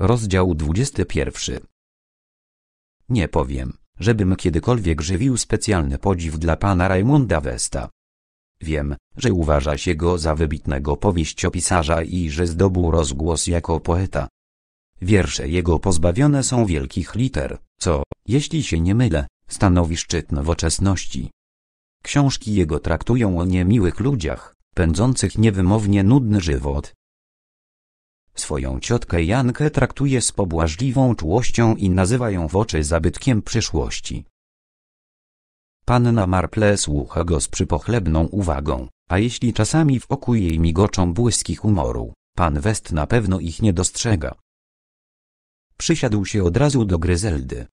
Rozdział 21. Nie powiem, żebym kiedykolwiek żywił specjalny podziw dla pana Raymunda Westa. Wiem, że uważa się go za wybitnego powieściopisarza i że zdobył rozgłos jako poeta. Wiersze jego pozbawione są wielkich liter, co, jeśli się nie mylę, stanowi szczyt nowoczesności. Książki jego traktują o niemiłych ludziach, pędzących niewymownie nudny żywot, Swoją ciotkę Jankę traktuje z pobłażliwą czułością i nazywa ją w oczy zabytkiem przyszłości. Panna Marple słucha go z przypochlebną uwagą, a jeśli czasami w oku jej migoczą błyski humoru, pan West na pewno ich nie dostrzega. Przysiadł się od razu do Gryzeldy.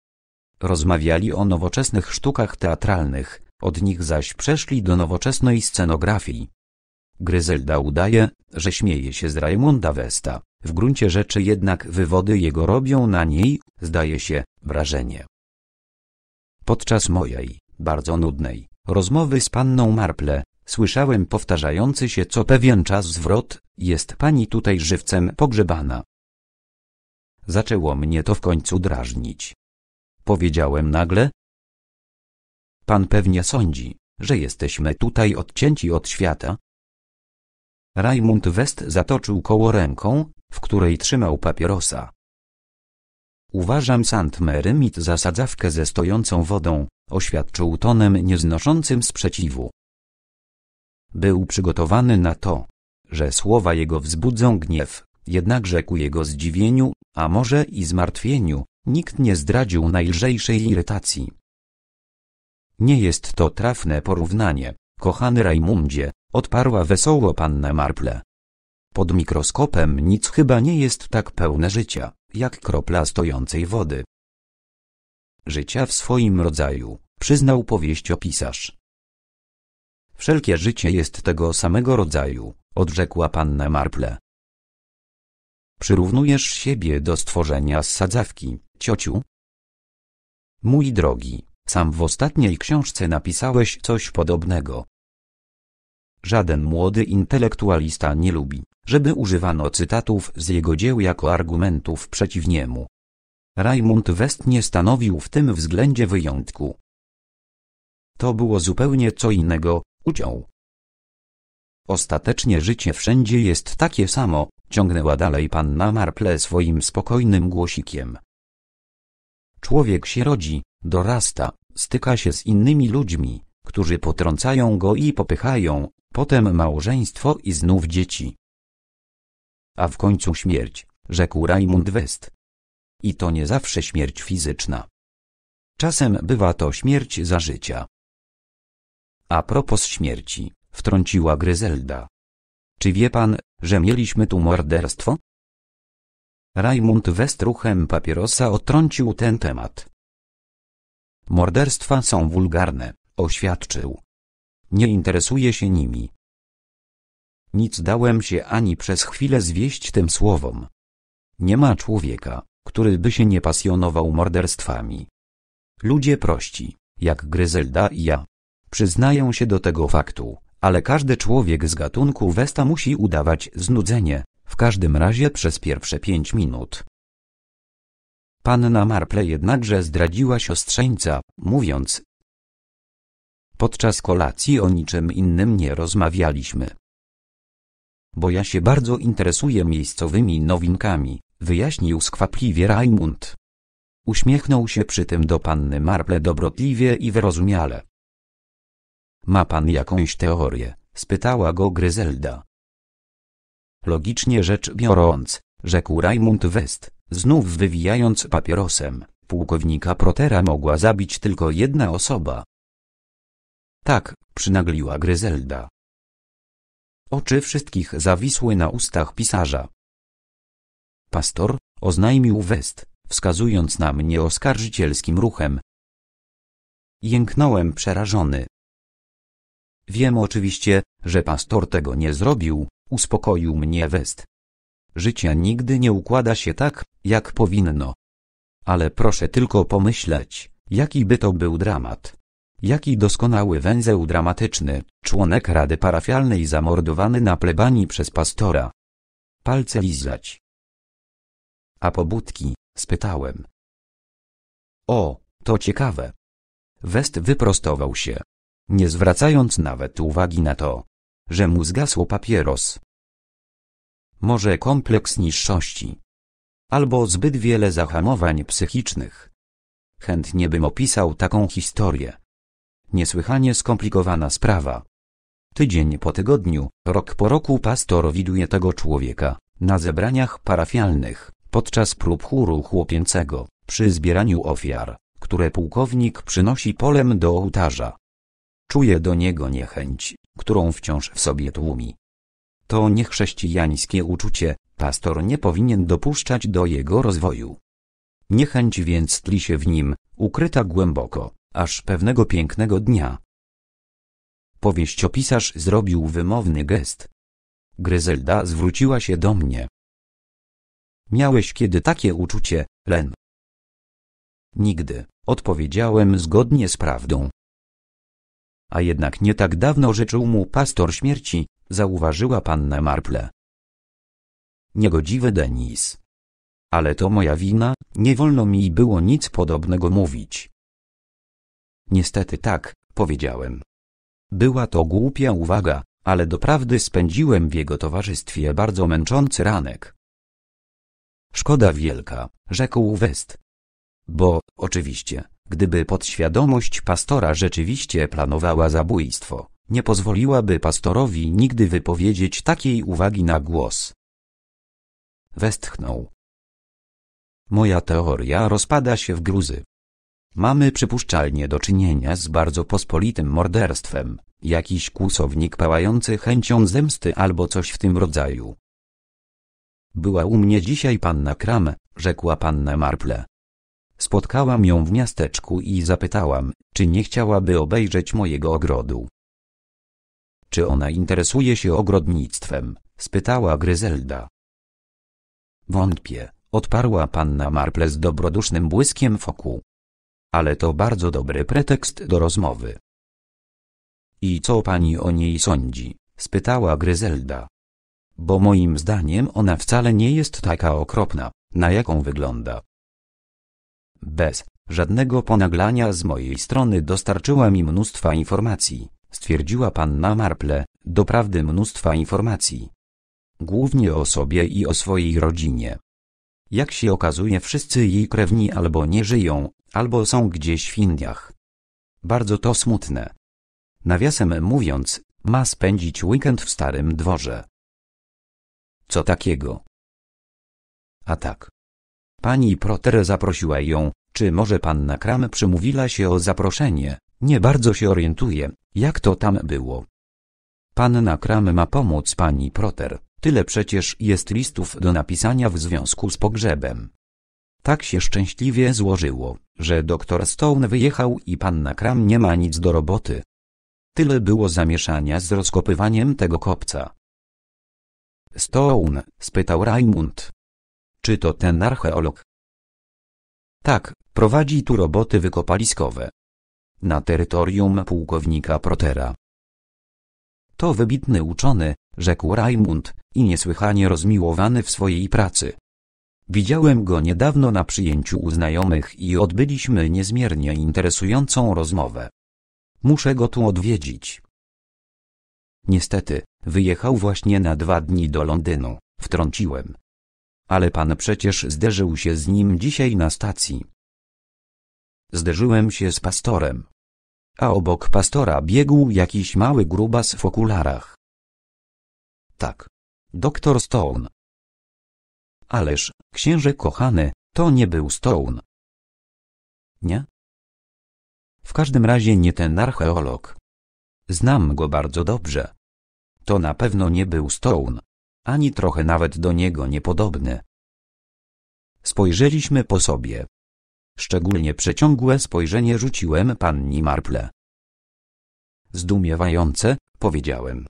Rozmawiali o nowoczesnych sztukach teatralnych, od nich zaś przeszli do nowoczesnej scenografii. Gryzelda udaje, że śmieje się z Raymonda Westa, w gruncie rzeczy jednak wywody jego robią na niej, zdaje się, wrażenie. Podczas mojej, bardzo nudnej, rozmowy z panną Marple, słyszałem powtarzający się co pewien czas zwrot, jest pani tutaj żywcem pogrzebana. Zaczęło mnie to w końcu drażnić. Powiedziałem nagle. Pan pewnie sądzi, że jesteśmy tutaj odcięci od świata. Rajmund West zatoczył koło ręką, w której trzymał papierosa. Uważam Sant Merymit za sadzawkę ze stojącą wodą, oświadczył tonem nieznoszącym sprzeciwu. Był przygotowany na to, że słowa jego wzbudzą gniew, jednakże ku jego zdziwieniu, a może i zmartwieniu, nikt nie zdradził najlżejszej irytacji. Nie jest to trafne porównanie, kochany Rajmundzie, odparła wesoło panna Marple. Pod mikroskopem nic chyba nie jest tak pełne życia, jak kropla stojącej wody. Życia w swoim rodzaju, przyznał powieściopisarz. Wszelkie życie jest tego samego rodzaju, odrzekła panna Marple. Przyrównujesz siebie do stworzenia z sadzawki, ciociu? Mój drogi, sam w ostatniej książce napisałeś coś podobnego. Żaden młody intelektualista nie lubi, żeby używano cytatów z jego dzieł jako argumentów przeciw niemu. Raymond West nie stanowił w tym względzie wyjątku. To było zupełnie co innego, uciął. Ostatecznie życie wszędzie jest takie samo, ciągnęła dalej panna Marple swoim spokojnym głosikiem. Człowiek się rodzi, dorasta, styka się z innymi ludźmi, którzy potrącają go i popychają, potem małżeństwo i znów dzieci. A w końcu śmierć, rzekł Raymond West. I to nie zawsze śmierć fizyczna. Czasem bywa to śmierć za życia. A propos śmierci, wtrąciła Gryzelda. Czy wie pan, że mieliśmy tu morderstwo? Raymond West ruchem papierosa otrącił ten temat. Morderstwa są wulgarne, oświadczył. Nie interesuje się nimi. Nic dałem się ani przez chwilę zwieść tym słowom. Nie ma człowieka, który by się nie pasjonował morderstwami. Ludzie prości, jak Gryzelda i ja, przyznają się do tego faktu, ale każdy człowiek z gatunku Westa musi udawać znudzenie, w każdym razie przez pierwsze pięć minut. Panna Marple jednakże zdradziła siostrzeńca, mówiąc, Podczas kolacji o niczym innym nie rozmawialiśmy. Bo ja się bardzo interesuję miejscowymi nowinkami, wyjaśnił skwapliwie Raymond. Uśmiechnął się przy tym do panny Marple dobrotliwie i wyrozumiale. Ma pan jakąś teorię? spytała go Gryzelda. Logicznie rzecz biorąc, rzekł Raymond West, znów wywijając papierosem, pułkownika Protera mogła zabić tylko jedna osoba. Tak, przynagliła Gryzelda. Oczy wszystkich zawisły na ustach pisarza. Pastor, oznajmił West, wskazując na mnie oskarżycielskim ruchem. Jęknąłem przerażony. Wiem oczywiście, że pastor tego nie zrobił, uspokoił mnie West. Życie nigdy nie układa się tak, jak powinno. Ale proszę tylko pomyśleć, jaki by to był dramat Jaki doskonały węzeł dramatyczny, członek rady parafialnej zamordowany na plebanii przez pastora. Palce lizać. A pobudki, spytałem. O, to ciekawe. West wyprostował się, nie zwracając nawet uwagi na to, że mu zgasło papieros. Może kompleks niższości. Albo zbyt wiele zahamowań psychicznych. Chętnie bym opisał taką historię niesłychanie skomplikowana sprawa. Tydzień po tygodniu, rok po roku pastor widuje tego człowieka, na zebraniach parafialnych, podczas prób chóru chłopięcego, przy zbieraniu ofiar, które pułkownik przynosi polem do ołtarza. Czuje do niego niechęć, którą wciąż w sobie tłumi. To niechrześcijańskie uczucie, pastor nie powinien dopuszczać do jego rozwoju. Niechęć więc tli się w nim, ukryta głęboko aż pewnego pięknego dnia. Powieściopisarz zrobił wymowny gest. Gryzelda zwróciła się do mnie. Miałeś kiedy takie uczucie, Len? Nigdy, odpowiedziałem zgodnie z prawdą. A jednak nie tak dawno życzył mu pastor śmierci, zauważyła panna Marple. Niegodziwy Denis. Ale to moja wina, nie wolno mi było nic podobnego mówić. Niestety tak, powiedziałem. Była to głupia uwaga, ale doprawdy spędziłem w jego towarzystwie bardzo męczący ranek. Szkoda wielka, rzekł West. Bo, oczywiście, gdyby podświadomość pastora rzeczywiście planowała zabójstwo, nie pozwoliłaby pastorowi nigdy wypowiedzieć takiej uwagi na głos. Westchnął. Moja teoria rozpada się w gruzy. Mamy przypuszczalnie do czynienia z bardzo pospolitym morderstwem, jakiś kłusownik pałający chęcią zemsty albo coś w tym rodzaju. Była u mnie dzisiaj panna Kram, rzekła panna Marple. Spotkałam ją w miasteczku i zapytałam, czy nie chciałaby obejrzeć mojego ogrodu. Czy ona interesuje się ogrodnictwem? spytała Gryzelda. Wątpię, odparła panna Marple z dobrodusznym błyskiem foku ale to bardzo dobry pretekst do rozmowy. I co pani o niej sądzi? spytała Gryzelda. Bo moim zdaniem ona wcale nie jest taka okropna, na jaką wygląda. Bez żadnego ponaglania z mojej strony dostarczyła mi mnóstwa informacji, stwierdziła panna Marple, doprawdy mnóstwa informacji. Głównie o sobie i o swojej rodzinie. Jak się okazuje wszyscy jej krewni albo nie żyją, albo są gdzieś w Indiach. Bardzo to smutne. Nawiasem mówiąc, ma spędzić weekend w starym dworze. Co takiego? A tak. Pani Proter zaprosiła ją, czy może panna Kram przymówiła się o zaproszenie, nie bardzo się orientuje, jak to tam było. Panna Kram ma pomóc pani Proter, tyle przecież jest listów do napisania w związku z pogrzebem. Tak się szczęśliwie złożyło, że doktor Stone wyjechał i panna Kram nie ma nic do roboty. Tyle było zamieszania z rozkopywaniem tego kopca. Stone, spytał Raymond. Czy to ten archeolog? Tak, prowadzi tu roboty wykopaliskowe. Na terytorium pułkownika Protera. To wybitny uczony, rzekł Raymond, i niesłychanie rozmiłowany w swojej pracy. Widziałem go niedawno na przyjęciu u znajomych i odbyliśmy niezmiernie interesującą rozmowę. Muszę go tu odwiedzić. Niestety, wyjechał właśnie na dwa dni do Londynu, wtrąciłem. Ale pan przecież zderzył się z nim dzisiaj na stacji. Zderzyłem się z pastorem. A obok pastora biegł jakiś mały grubas w okularach. Tak. Doktor Stone. Ależ, księże kochany, to nie był Stone. Nie? W każdym razie nie ten archeolog. Znam go bardzo dobrze. To na pewno nie był Stone. Ani trochę nawet do niego niepodobny. Spojrzeliśmy po sobie. Szczególnie przeciągłe spojrzenie rzuciłem panni Marple. Zdumiewające, powiedziałem.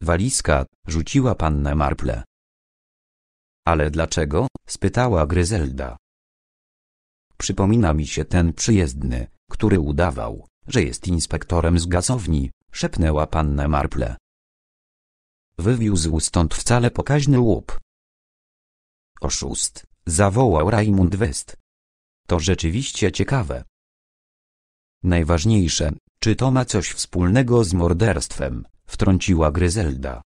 Walizka, rzuciła panna Marple. Ale dlaczego? spytała Gryzelda. Przypomina mi się ten przyjezdny, który udawał, że jest inspektorem z gazowni, szepnęła panna Marple. Wywiózł stąd wcale pokaźny łup. Oszust, zawołał Raymond West. To rzeczywiście ciekawe. Najważniejsze, czy to ma coś wspólnego z morderstwem, wtrąciła Gryzelda.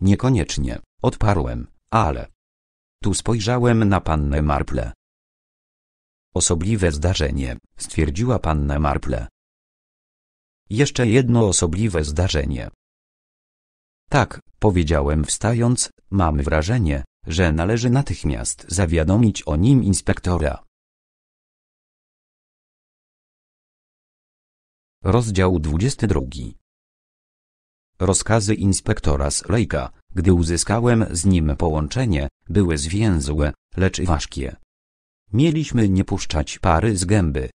Niekoniecznie, odparłem ale. Tu spojrzałem na pannę Marple. Osobliwe zdarzenie, stwierdziła panna Marple. Jeszcze jedno osobliwe zdarzenie. Tak, powiedziałem wstając, mam wrażenie, że należy natychmiast zawiadomić o nim inspektora. Rozdział 22 Rozkazy inspektora Slejka gdy uzyskałem z nim połączenie, były zwięzłe, lecz ważkie. Mieliśmy nie puszczać pary z gęby.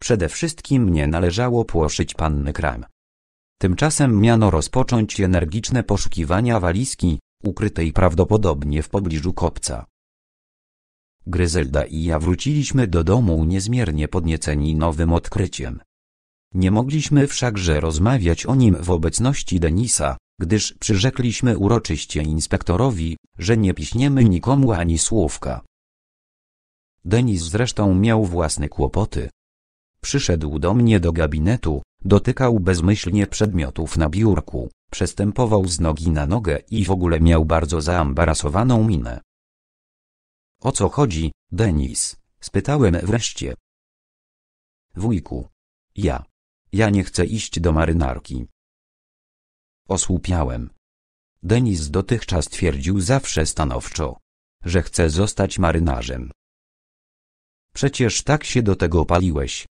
Przede wszystkim nie należało płoszyć panny Kram. Tymczasem miano rozpocząć energiczne poszukiwania walizki, ukrytej prawdopodobnie w pobliżu kopca. Gryzelda i ja wróciliśmy do domu niezmiernie podnieceni nowym odkryciem. Nie mogliśmy wszakże rozmawiać o nim w obecności Denisa, gdyż przyrzekliśmy uroczyście inspektorowi, że nie piśniemy nikomu ani słówka. Denis zresztą miał własne kłopoty. Przyszedł do mnie do gabinetu, dotykał bezmyślnie przedmiotów na biurku, przestępował z nogi na nogę i w ogóle miał bardzo zaambarasowaną minę. O co chodzi, Denis? spytałem wreszcie. Wujku. Ja. Ja nie chcę iść do marynarki. Osłupiałem. Denis dotychczas twierdził zawsze stanowczo, że chce zostać marynarzem. Przecież tak się do tego paliłeś.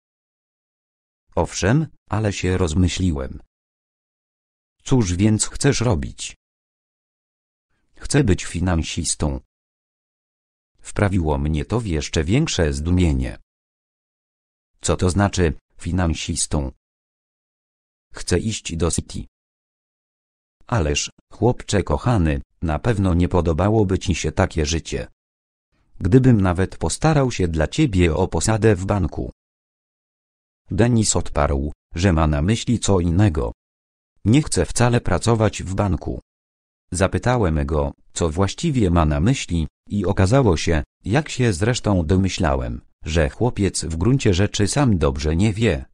Owszem, ale się rozmyśliłem. Cóż więc chcesz robić? Chcę być finansistą. Wprawiło mnie to w jeszcze większe zdumienie. Co to znaczy, finansistą? Chcę iść do City. Ależ, chłopcze kochany, na pewno nie podobałoby ci się takie życie. Gdybym nawet postarał się dla ciebie o posadę w banku. Denis odparł, że ma na myśli co innego. Nie chce wcale pracować w banku. Zapytałem go, co właściwie ma na myśli, i okazało się, jak się zresztą domyślałem, że chłopiec w gruncie rzeczy sam dobrze nie wie,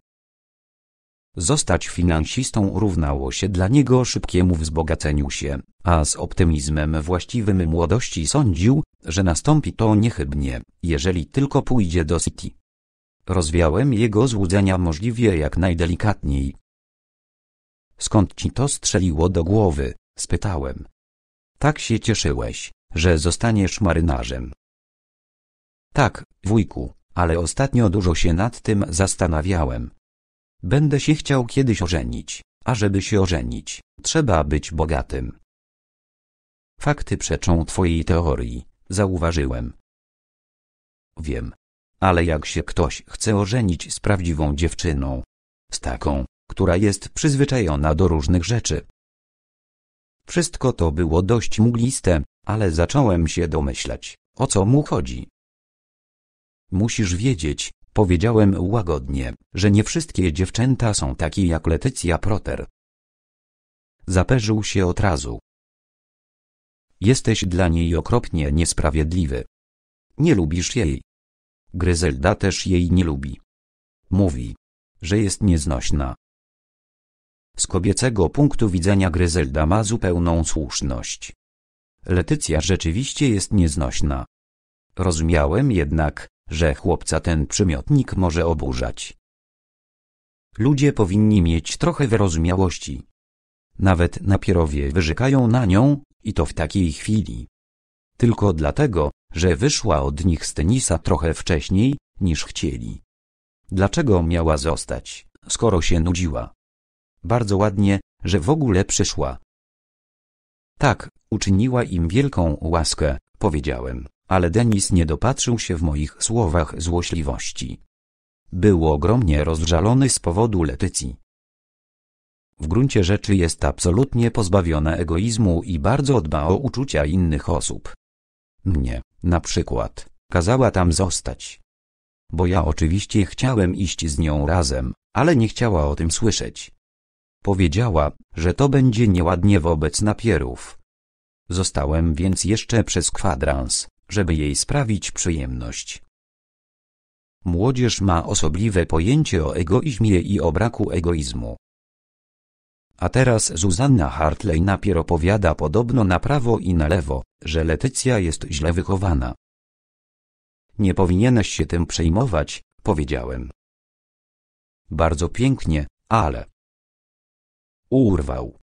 Zostać finansistą równało się dla niego szybkiemu wzbogaceniu się, a z optymizmem właściwym młodości sądził, że nastąpi to niechybnie, jeżeli tylko pójdzie do City. Rozwiałem jego złudzenia możliwie jak najdelikatniej. Skąd ci to strzeliło do głowy? spytałem. Tak się cieszyłeś, że zostaniesz marynarzem. Tak, wujku, ale ostatnio dużo się nad tym zastanawiałem. Będę się chciał kiedyś ożenić, a żeby się ożenić, trzeba być bogatym. Fakty przeczą twojej teorii, zauważyłem. Wiem. Ale jak się ktoś chce ożenić z prawdziwą dziewczyną, z taką, która jest przyzwyczajona do różnych rzeczy. Wszystko to było dość mgliste, ale zacząłem się domyślać, o co mu chodzi. Musisz wiedzieć, Powiedziałem łagodnie, że nie wszystkie dziewczęta są takie jak Letycja Proter. Zaperzył się od razu. Jesteś dla niej okropnie niesprawiedliwy. Nie lubisz jej. Gryzelda też jej nie lubi. Mówi, że jest nieznośna. Z kobiecego punktu widzenia Gryzelda ma zupełną słuszność. Letycja rzeczywiście jest nieznośna. Rozumiałem jednak, że chłopca ten przymiotnik może oburzać. Ludzie powinni mieć trochę wyrozumiałości. Nawet napierowie wyrzekają na nią, i to w takiej chwili. Tylko dlatego, że wyszła od nich z tenisa trochę wcześniej, niż chcieli. Dlaczego miała zostać, skoro się nudziła? Bardzo ładnie, że w ogóle przyszła. Tak, uczyniła im wielką łaskę, powiedziałem, ale Denis nie dopatrzył się w moich słowach złośliwości. Był ogromnie rozżalony z powodu Letycji. W gruncie rzeczy jest absolutnie pozbawiona egoizmu i bardzo dba o uczucia innych osób. Mnie, na przykład, kazała tam zostać. Bo ja oczywiście chciałem iść z nią razem, ale nie chciała o tym słyszeć. Powiedziała, że to będzie nieładnie wobec napierów. Zostałem więc jeszcze przez kwadrans żeby jej sprawić przyjemność. Młodzież ma osobliwe pojęcie o egoizmie i o braku egoizmu. A teraz Zuzanna Hartley napier opowiada podobno na prawo i na lewo, że Letycja jest źle wychowana. Nie powinieneś się tym przejmować, powiedziałem. Bardzo pięknie, ale... Urwał.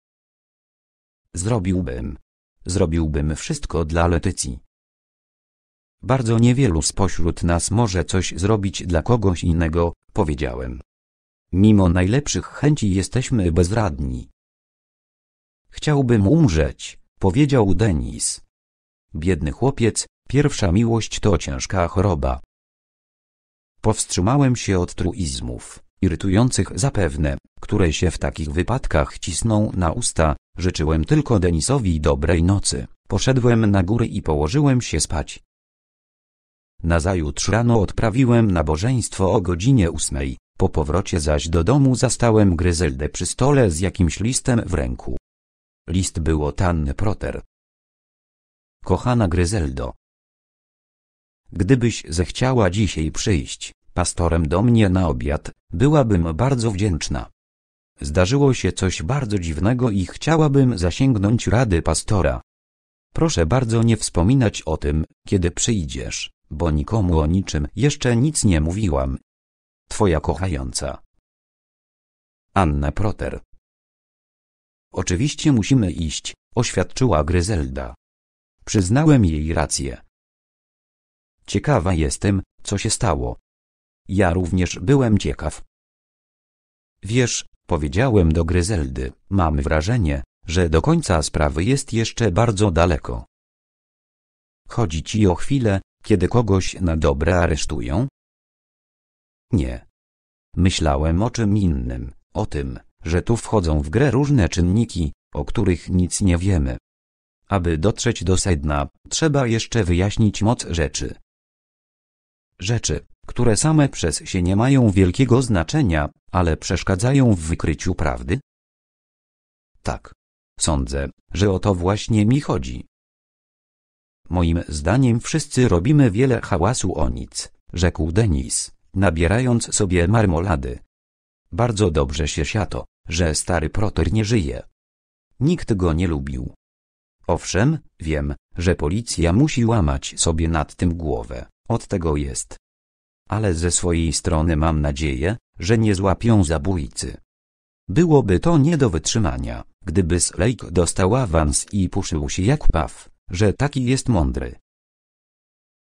Zrobiłbym. Zrobiłbym wszystko dla Letycji. Bardzo niewielu spośród nas może coś zrobić dla kogoś innego, powiedziałem. Mimo najlepszych chęci jesteśmy bezradni. Chciałbym umrzeć, powiedział Denis. Biedny chłopiec, pierwsza miłość to ciężka choroba. Powstrzymałem się od truizmów, irytujących zapewne, które się w takich wypadkach cisną na usta, życzyłem tylko Denisowi dobrej nocy, poszedłem na górę i położyłem się spać. Nazajutrz rano odprawiłem nabożeństwo o godzinie ósmej, po powrocie zaś do domu zastałem Gryzeldę przy stole z jakimś listem w ręku. List było Tanny Proter. Kochana Gryzeldo. Gdybyś zechciała dzisiaj przyjść, pastorem do mnie na obiad, byłabym bardzo wdzięczna. Zdarzyło się coś bardzo dziwnego i chciałabym zasięgnąć rady pastora. Proszę bardzo nie wspominać o tym, kiedy przyjdziesz bo nikomu o niczym jeszcze nic nie mówiłam. Twoja kochająca. Anna Proter. Oczywiście musimy iść, oświadczyła Gryzelda. Przyznałem jej rację. Ciekawa jestem, co się stało. Ja również byłem ciekaw. Wiesz, powiedziałem do Gryzeldy, mam wrażenie, że do końca sprawy jest jeszcze bardzo daleko. Chodzi ci o chwilę, kiedy kogoś na dobre aresztują? Nie. Myślałem o czym innym, o tym, że tu wchodzą w grę różne czynniki, o których nic nie wiemy. Aby dotrzeć do sedna, trzeba jeszcze wyjaśnić moc rzeczy. Rzeczy, które same przez się nie mają wielkiego znaczenia, ale przeszkadzają w wykryciu prawdy? Tak. Sądzę, że o to właśnie mi chodzi. Moim zdaniem wszyscy robimy wiele hałasu o nic, rzekł Denis, nabierając sobie marmolady. Bardzo dobrze się siato, że stary Proter nie żyje. Nikt go nie lubił. Owszem, wiem, że policja musi łamać sobie nad tym głowę, od tego jest. Ale ze swojej strony mam nadzieję, że nie złapią zabójcy. Byłoby to nie do wytrzymania, gdyby Slake dostał awans i puszył się jak paw że taki jest mądry.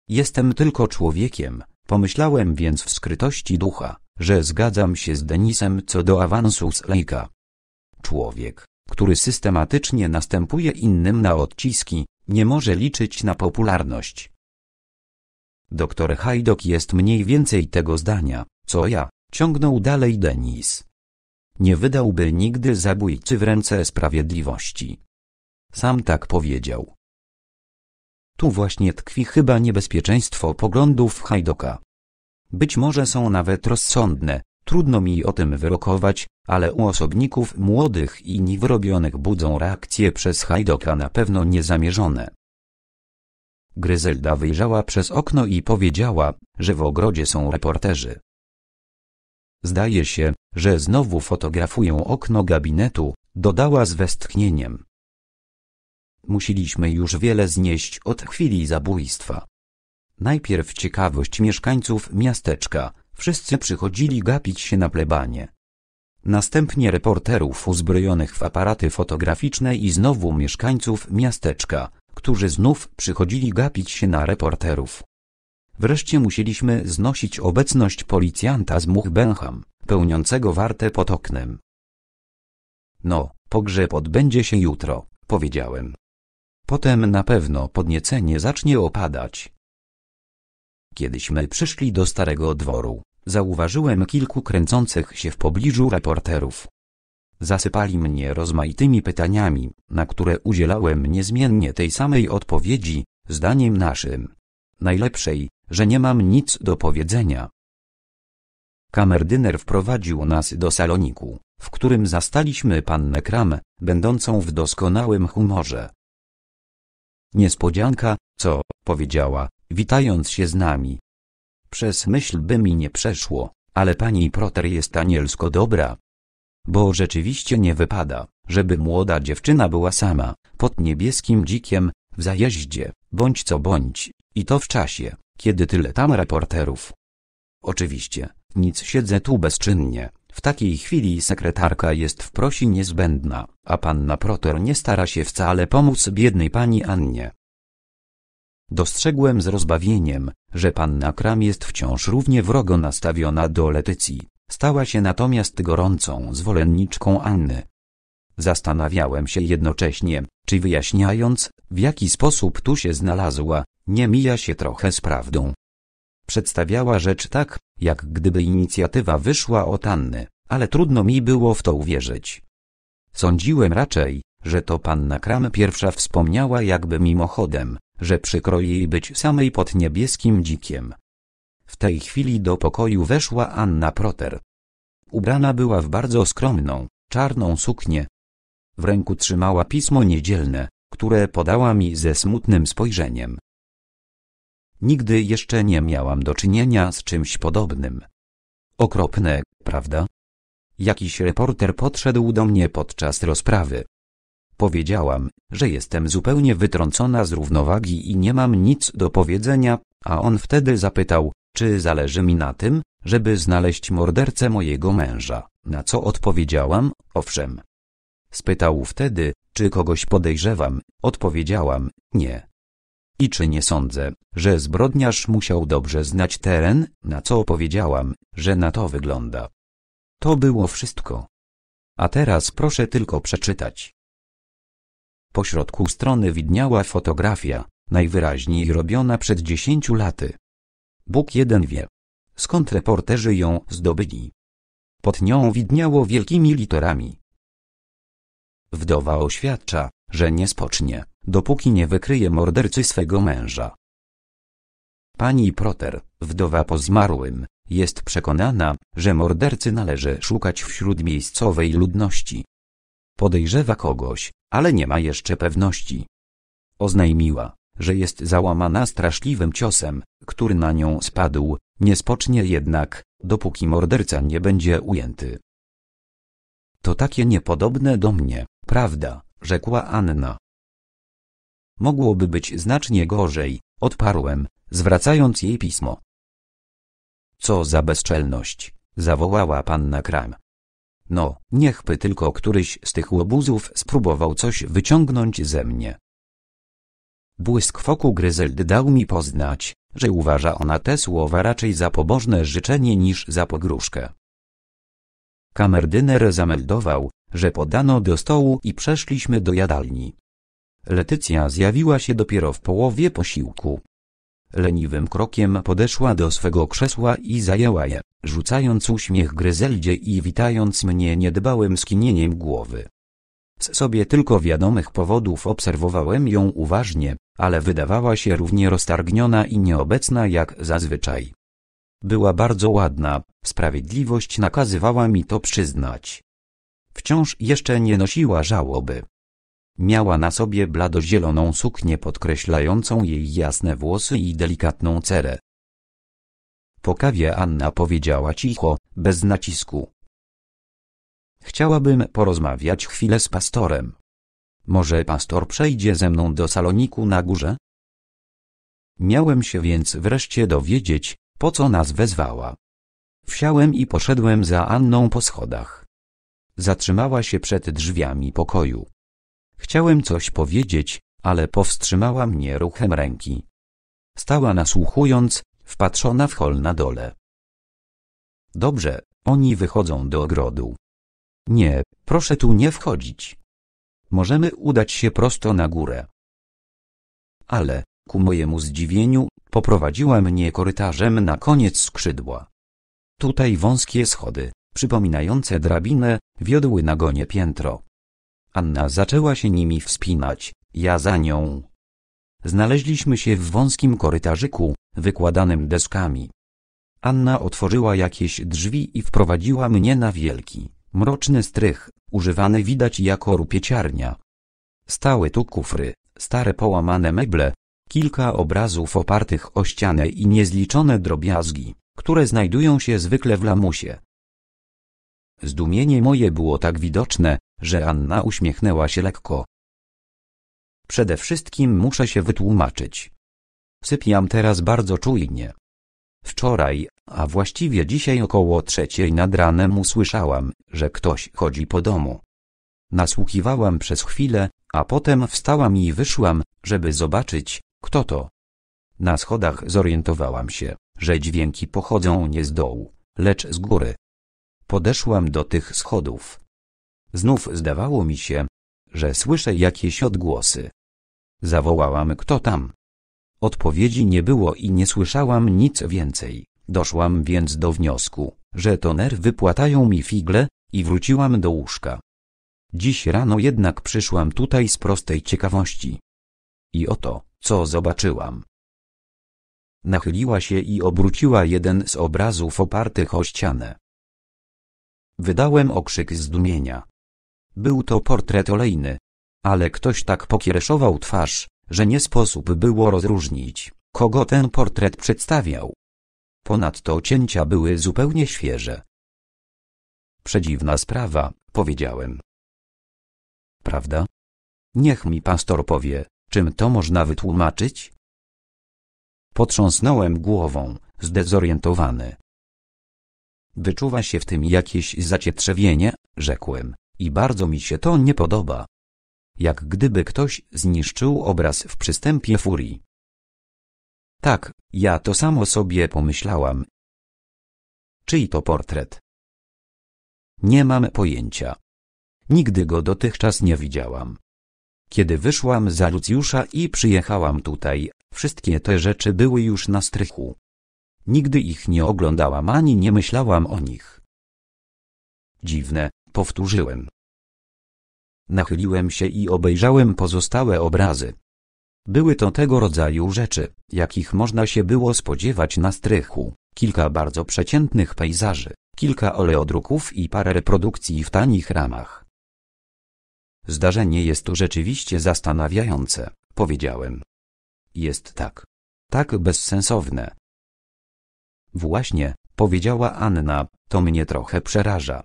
Jestem tylko człowiekiem, pomyślałem więc w skrytości ducha, że zgadzam się z Denisem co do awansu z lejka. Człowiek, który systematycznie następuje innym na odciski, nie może liczyć na popularność. Doktor Hajdok jest mniej więcej tego zdania, co ja, ciągnął dalej Denis. Nie wydałby nigdy zabójcy w ręce sprawiedliwości. Sam tak powiedział. Tu właśnie tkwi chyba niebezpieczeństwo poglądów Hajdoka. Być może są nawet rozsądne, trudno mi o tym wyrokować, ale u osobników młodych i niewyrobionych budzą reakcje przez Hajdoka na pewno niezamierzone. Gryzelda wyjrzała przez okno i powiedziała, że w ogrodzie są reporterzy. Zdaje się, że znowu fotografują okno gabinetu, dodała z westchnieniem. Musieliśmy już wiele znieść od chwili zabójstwa. Najpierw ciekawość mieszkańców miasteczka, wszyscy przychodzili gapić się na plebanie. Następnie reporterów uzbrojonych w aparaty fotograficzne i znowu mieszkańców miasteczka, którzy znów przychodzili gapić się na reporterów. Wreszcie musieliśmy znosić obecność policjanta z Muchbenham, pełniącego wartę pod oknem. No, pogrzeb odbędzie się jutro, powiedziałem. Potem na pewno podniecenie zacznie opadać. Kiedyśmy przyszli do starego dworu, zauważyłem kilku kręcących się w pobliżu reporterów. Zasypali mnie rozmaitymi pytaniami, na które udzielałem niezmiennie tej samej odpowiedzi, zdaniem naszym. Najlepszej, że nie mam nic do powiedzenia. Kamerdyner wprowadził nas do saloniku, w którym zastaliśmy pannę Kram, będącą w doskonałym humorze. Niespodzianka, co, powiedziała, witając się z nami. Przez myśl by mi nie przeszło, ale pani Proter jest anielsko dobra. Bo rzeczywiście nie wypada, żeby młoda dziewczyna była sama, pod niebieskim dzikiem, w zajeździe, bądź co bądź, i to w czasie, kiedy tyle tam reporterów. Oczywiście, nic siedzę tu bezczynnie, w takiej chwili sekretarka jest w prosi niezbędna, a panna Proter nie stara się wcale pomóc biednej pani Annie. Dostrzegłem z rozbawieniem, że panna Kram jest wciąż równie wrogo nastawiona do Letycji, stała się natomiast gorącą zwolenniczką Anny. Zastanawiałem się jednocześnie, czy wyjaśniając, w jaki sposób tu się znalazła, nie mija się trochę z prawdą. Przedstawiała rzecz tak, jak gdyby inicjatywa wyszła od Anny, ale trudno mi było w to uwierzyć. Sądziłem raczej, że to panna Kram pierwsza wspomniała jakby mimochodem, że przykro jej być samej pod niebieskim dzikiem. W tej chwili do pokoju weszła Anna Proter. Ubrana była w bardzo skromną, czarną suknię. W ręku trzymała pismo niedzielne, które podała mi ze smutnym spojrzeniem, Nigdy jeszcze nie miałam do czynienia z czymś podobnym. Okropne, prawda? Jakiś reporter podszedł do mnie podczas rozprawy. Powiedziałam, że jestem zupełnie wytrącona z równowagi i nie mam nic do powiedzenia, a on wtedy zapytał, czy zależy mi na tym, żeby znaleźć mordercę mojego męża, na co odpowiedziałam, owszem. Spytał wtedy, czy kogoś podejrzewam, odpowiedziałam, nie. I czy nie sądzę, że zbrodniarz musiał dobrze znać teren, na co opowiedziałam, że na to wygląda. To było wszystko. A teraz proszę tylko przeczytać. Po środku strony widniała fotografia, najwyraźniej robiona przed dziesięciu laty. Bóg jeden wie, skąd reporterzy ją zdobyli. Pod nią widniało wielkimi literami. Wdowa oświadcza, że nie spocznie dopóki nie wykryje mordercy swego męża. Pani Proter, wdowa po zmarłym, jest przekonana, że mordercy należy szukać wśród miejscowej ludności. Podejrzewa kogoś, ale nie ma jeszcze pewności. Oznajmiła, że jest załamana straszliwym ciosem, który na nią spadł, nie spocznie jednak, dopóki morderca nie będzie ujęty. To takie niepodobne do mnie, prawda, rzekła Anna. Mogłoby być znacznie gorzej, odparłem, zwracając jej pismo. Co za bezczelność, zawołała panna Kram. No, niechby tylko któryś z tych łobuzów spróbował coś wyciągnąć ze mnie. Błysk foku Gryzeld dał mi poznać, że uważa ona te słowa raczej za pobożne życzenie niż za pogróżkę. Kamerdyner zameldował, że podano do stołu i przeszliśmy do jadalni. Letycja zjawiła się dopiero w połowie posiłku. Leniwym krokiem podeszła do swego krzesła i zajęła je, rzucając uśmiech Gryzeldzie i witając mnie niedbałym skinieniem głowy. Z sobie tylko wiadomych powodów obserwowałem ją uważnie, ale wydawała się równie roztargniona i nieobecna jak zazwyczaj. Była bardzo ładna, sprawiedliwość nakazywała mi to przyznać. Wciąż jeszcze nie nosiła żałoby. Miała na sobie bladozieloną suknię podkreślającą jej jasne włosy i delikatną cerę. Po kawie Anna powiedziała cicho, bez nacisku. Chciałabym porozmawiać chwilę z pastorem. Może pastor przejdzie ze mną do saloniku na górze? Miałem się więc wreszcie dowiedzieć, po co nas wezwała. Wsiałem i poszedłem za Anną po schodach. Zatrzymała się przed drzwiami pokoju. Chciałem coś powiedzieć, ale powstrzymała mnie ruchem ręki. Stała nasłuchując, wpatrzona w hol na dole. Dobrze, oni wychodzą do ogrodu. Nie, proszę tu nie wchodzić. Możemy udać się prosto na górę. Ale, ku mojemu zdziwieniu, poprowadziła mnie korytarzem na koniec skrzydła. Tutaj wąskie schody, przypominające drabinę, wiodły na gonie piętro. Anna zaczęła się nimi wspinać, ja za nią. Znaleźliśmy się w wąskim korytarzyku, wykładanym deskami. Anna otworzyła jakieś drzwi i wprowadziła mnie na wielki, mroczny strych, używany widać jako rupieciarnia. Stały tu kufry, stare połamane meble, kilka obrazów opartych o ścianę i niezliczone drobiazgi, które znajdują się zwykle w lamusie. Zdumienie moje było tak widoczne, że Anna uśmiechnęła się lekko. Przede wszystkim muszę się wytłumaczyć. Sypiam teraz bardzo czujnie. Wczoraj, a właściwie dzisiaj około trzeciej nad ranem usłyszałam, że ktoś chodzi po domu. Nasłuchiwałam przez chwilę, a potem wstałam i wyszłam, żeby zobaczyć, kto to. Na schodach zorientowałam się, że dźwięki pochodzą nie z dołu, lecz z góry. Podeszłam do tych schodów, Znów zdawało mi się, że słyszę jakieś odgłosy. Zawołałam kto tam. Odpowiedzi nie było i nie słyszałam nic więcej. Doszłam więc do wniosku, że to nerwy płatają mi figle i wróciłam do łóżka. Dziś rano jednak przyszłam tutaj z prostej ciekawości. I oto, co zobaczyłam. Nachyliła się i obróciła jeden z obrazów opartych o ścianę. Wydałem okrzyk zdumienia. Był to portret olejny. Ale ktoś tak pokiereszował twarz, że nie sposób było rozróżnić, kogo ten portret przedstawiał. Ponadto cięcia były zupełnie świeże. Przedziwna sprawa, powiedziałem. Prawda? Niech mi pastor powie, czym to można wytłumaczyć? Potrząsnąłem głową, zdezorientowany. Wyczuwa się w tym jakieś zacietrzewienie, rzekłem. I bardzo mi się to nie podoba. Jak gdyby ktoś zniszczył obraz w przystępie furii. Tak, ja to samo sobie pomyślałam. Czyj to portret? Nie mam pojęcia. Nigdy go dotychczas nie widziałam. Kiedy wyszłam za Lucjusza i przyjechałam tutaj, wszystkie te rzeczy były już na strychu. Nigdy ich nie oglądałam ani nie myślałam o nich. Dziwne, powtórzyłem. Nachyliłem się i obejrzałem pozostałe obrazy. Były to tego rodzaju rzeczy, jakich można się było spodziewać na strychu, kilka bardzo przeciętnych pejzaży, kilka oleodruków i parę reprodukcji w tanich ramach. Zdarzenie jest rzeczywiście zastanawiające, powiedziałem. Jest tak. Tak bezsensowne. Właśnie, powiedziała Anna, to mnie trochę przeraża.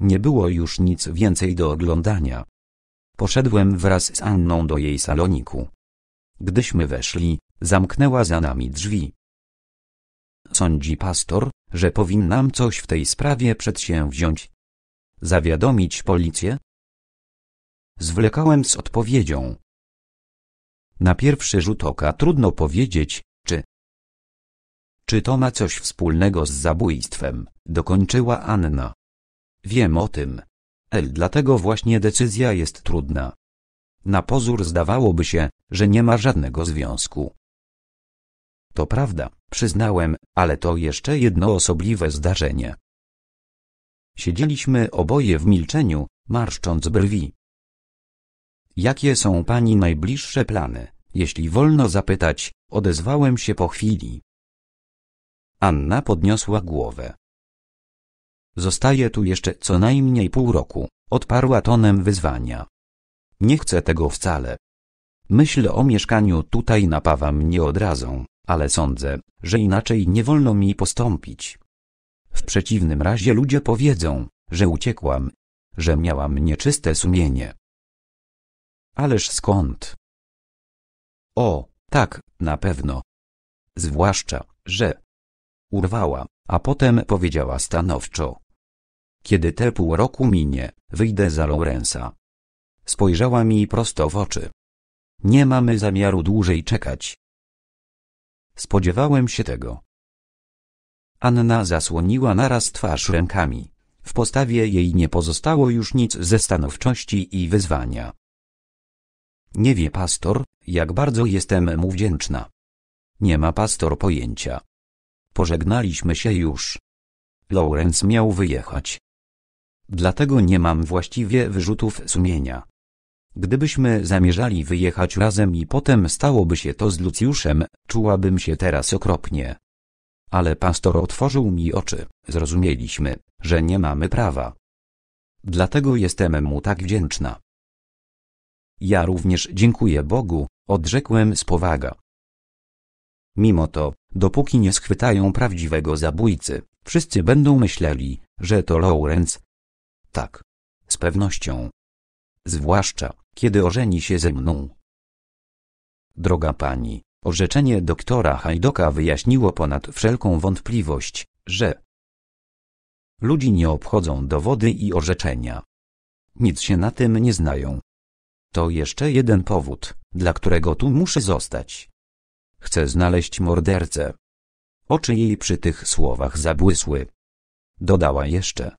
Nie było już nic więcej do oglądania. Poszedłem wraz z Anną do jej saloniku. Gdyśmy weszli, zamknęła za nami drzwi. Sądzi pastor, że powinnam coś w tej sprawie przedsięwziąć. Zawiadomić policję? Zwlekałem z odpowiedzią. Na pierwszy rzut oka trudno powiedzieć, czy. Czy to ma coś wspólnego z zabójstwem, dokończyła Anna. Wiem o tym. L dlatego właśnie decyzja jest trudna. Na pozór zdawałoby się, że nie ma żadnego związku. To prawda, przyznałem, ale to jeszcze jedno osobliwe zdarzenie. Siedzieliśmy oboje w milczeniu, marszcząc brwi. Jakie są pani najbliższe plany, jeśli wolno zapytać, odezwałem się po chwili. Anna podniosła głowę. Zostaje tu jeszcze co najmniej pół roku, odparła tonem wyzwania. Nie chcę tego wcale. Myśl o mieszkaniu tutaj napawa mnie odrazą, ale sądzę, że inaczej nie wolno mi postąpić. W przeciwnym razie ludzie powiedzą, że uciekłam, że miałam nieczyste sumienie. Ależ skąd? O, tak, na pewno. Zwłaszcza, że urwała, a potem powiedziała stanowczo. Kiedy te pół roku minie, wyjdę za Lawrence'a. Spojrzała mi prosto w oczy. Nie mamy zamiaru dłużej czekać. Spodziewałem się tego. Anna zasłoniła naraz twarz rękami. W postawie jej nie pozostało już nic ze stanowczości i wyzwania. Nie wie pastor, jak bardzo jestem mu wdzięczna. Nie ma pastor pojęcia. Pożegnaliśmy się już. Lawrence miał wyjechać. Dlatego nie mam właściwie wyrzutów sumienia. Gdybyśmy zamierzali wyjechać razem i potem stałoby się to z Lucjuszem, czułabym się teraz okropnie. Ale pastor otworzył mi oczy, zrozumieliśmy, że nie mamy prawa. Dlatego jestem mu tak wdzięczna. Ja również dziękuję Bogu, odrzekłem z powaga. Mimo to, dopóki nie schwytają prawdziwego zabójcy, wszyscy będą myśleli, że to Lawrence, tak. Z pewnością. Zwłaszcza, kiedy ożeni się ze mną. Droga pani, orzeczenie doktora Hajdoka wyjaśniło ponad wszelką wątpliwość, że ludzi nie obchodzą dowody i orzeczenia. Nic się na tym nie znają. To jeszcze jeden powód, dla którego tu muszę zostać. Chcę znaleźć mordercę. Oczy jej przy tych słowach zabłysły. Dodała jeszcze.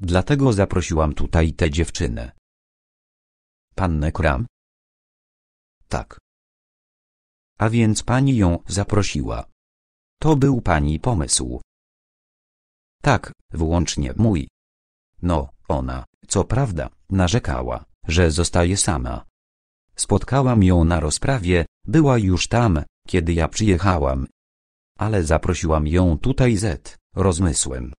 Dlatego zaprosiłam tutaj tę dziewczynę. Pannę Kram? Tak. A więc pani ją zaprosiła. To był pani pomysł. Tak, wyłącznie mój. No, ona, co prawda, narzekała, że zostaje sama. Spotkałam ją na rozprawie, była już tam, kiedy ja przyjechałam. Ale zaprosiłam ją tutaj z rozmysłem,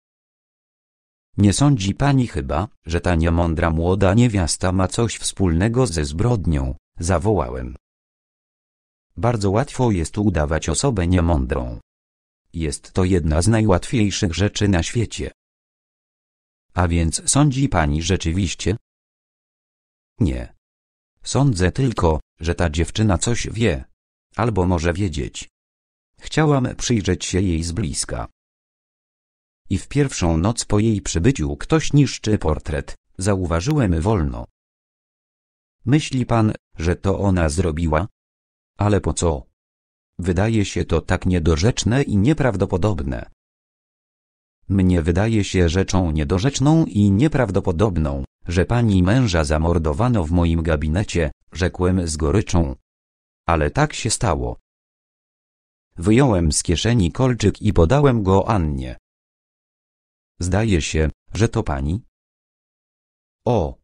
nie sądzi pani chyba, że ta niemądra młoda niewiasta ma coś wspólnego ze zbrodnią, zawołałem. Bardzo łatwo jest udawać osobę niemądrą. Jest to jedna z najłatwiejszych rzeczy na świecie. A więc sądzi pani rzeczywiście? Nie. Sądzę tylko, że ta dziewczyna coś wie. Albo może wiedzieć. Chciałam przyjrzeć się jej z bliska i w pierwszą noc po jej przybyciu ktoś niszczy portret, zauważyłem wolno. Myśli pan, że to ona zrobiła? Ale po co? Wydaje się to tak niedorzeczne i nieprawdopodobne. Mnie wydaje się rzeczą niedorzeczną i nieprawdopodobną, że pani męża zamordowano w moim gabinecie, rzekłem z goryczą. Ale tak się stało. Wyjąłem z kieszeni kolczyk i podałem go Annie. Zdaje się, że to pani? O.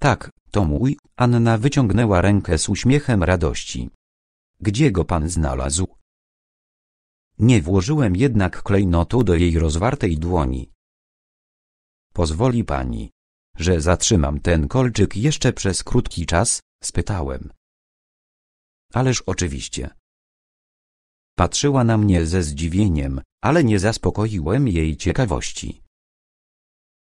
Tak, to mój, Anna wyciągnęła rękę z uśmiechem radości. Gdzie go pan znalazł? Nie włożyłem jednak klejnotu do jej rozwartej dłoni. Pozwoli pani, że zatrzymam ten kolczyk jeszcze przez krótki czas? spytałem. Ależ oczywiście. Patrzyła na mnie ze zdziwieniem, ale nie zaspokoiłem jej ciekawości.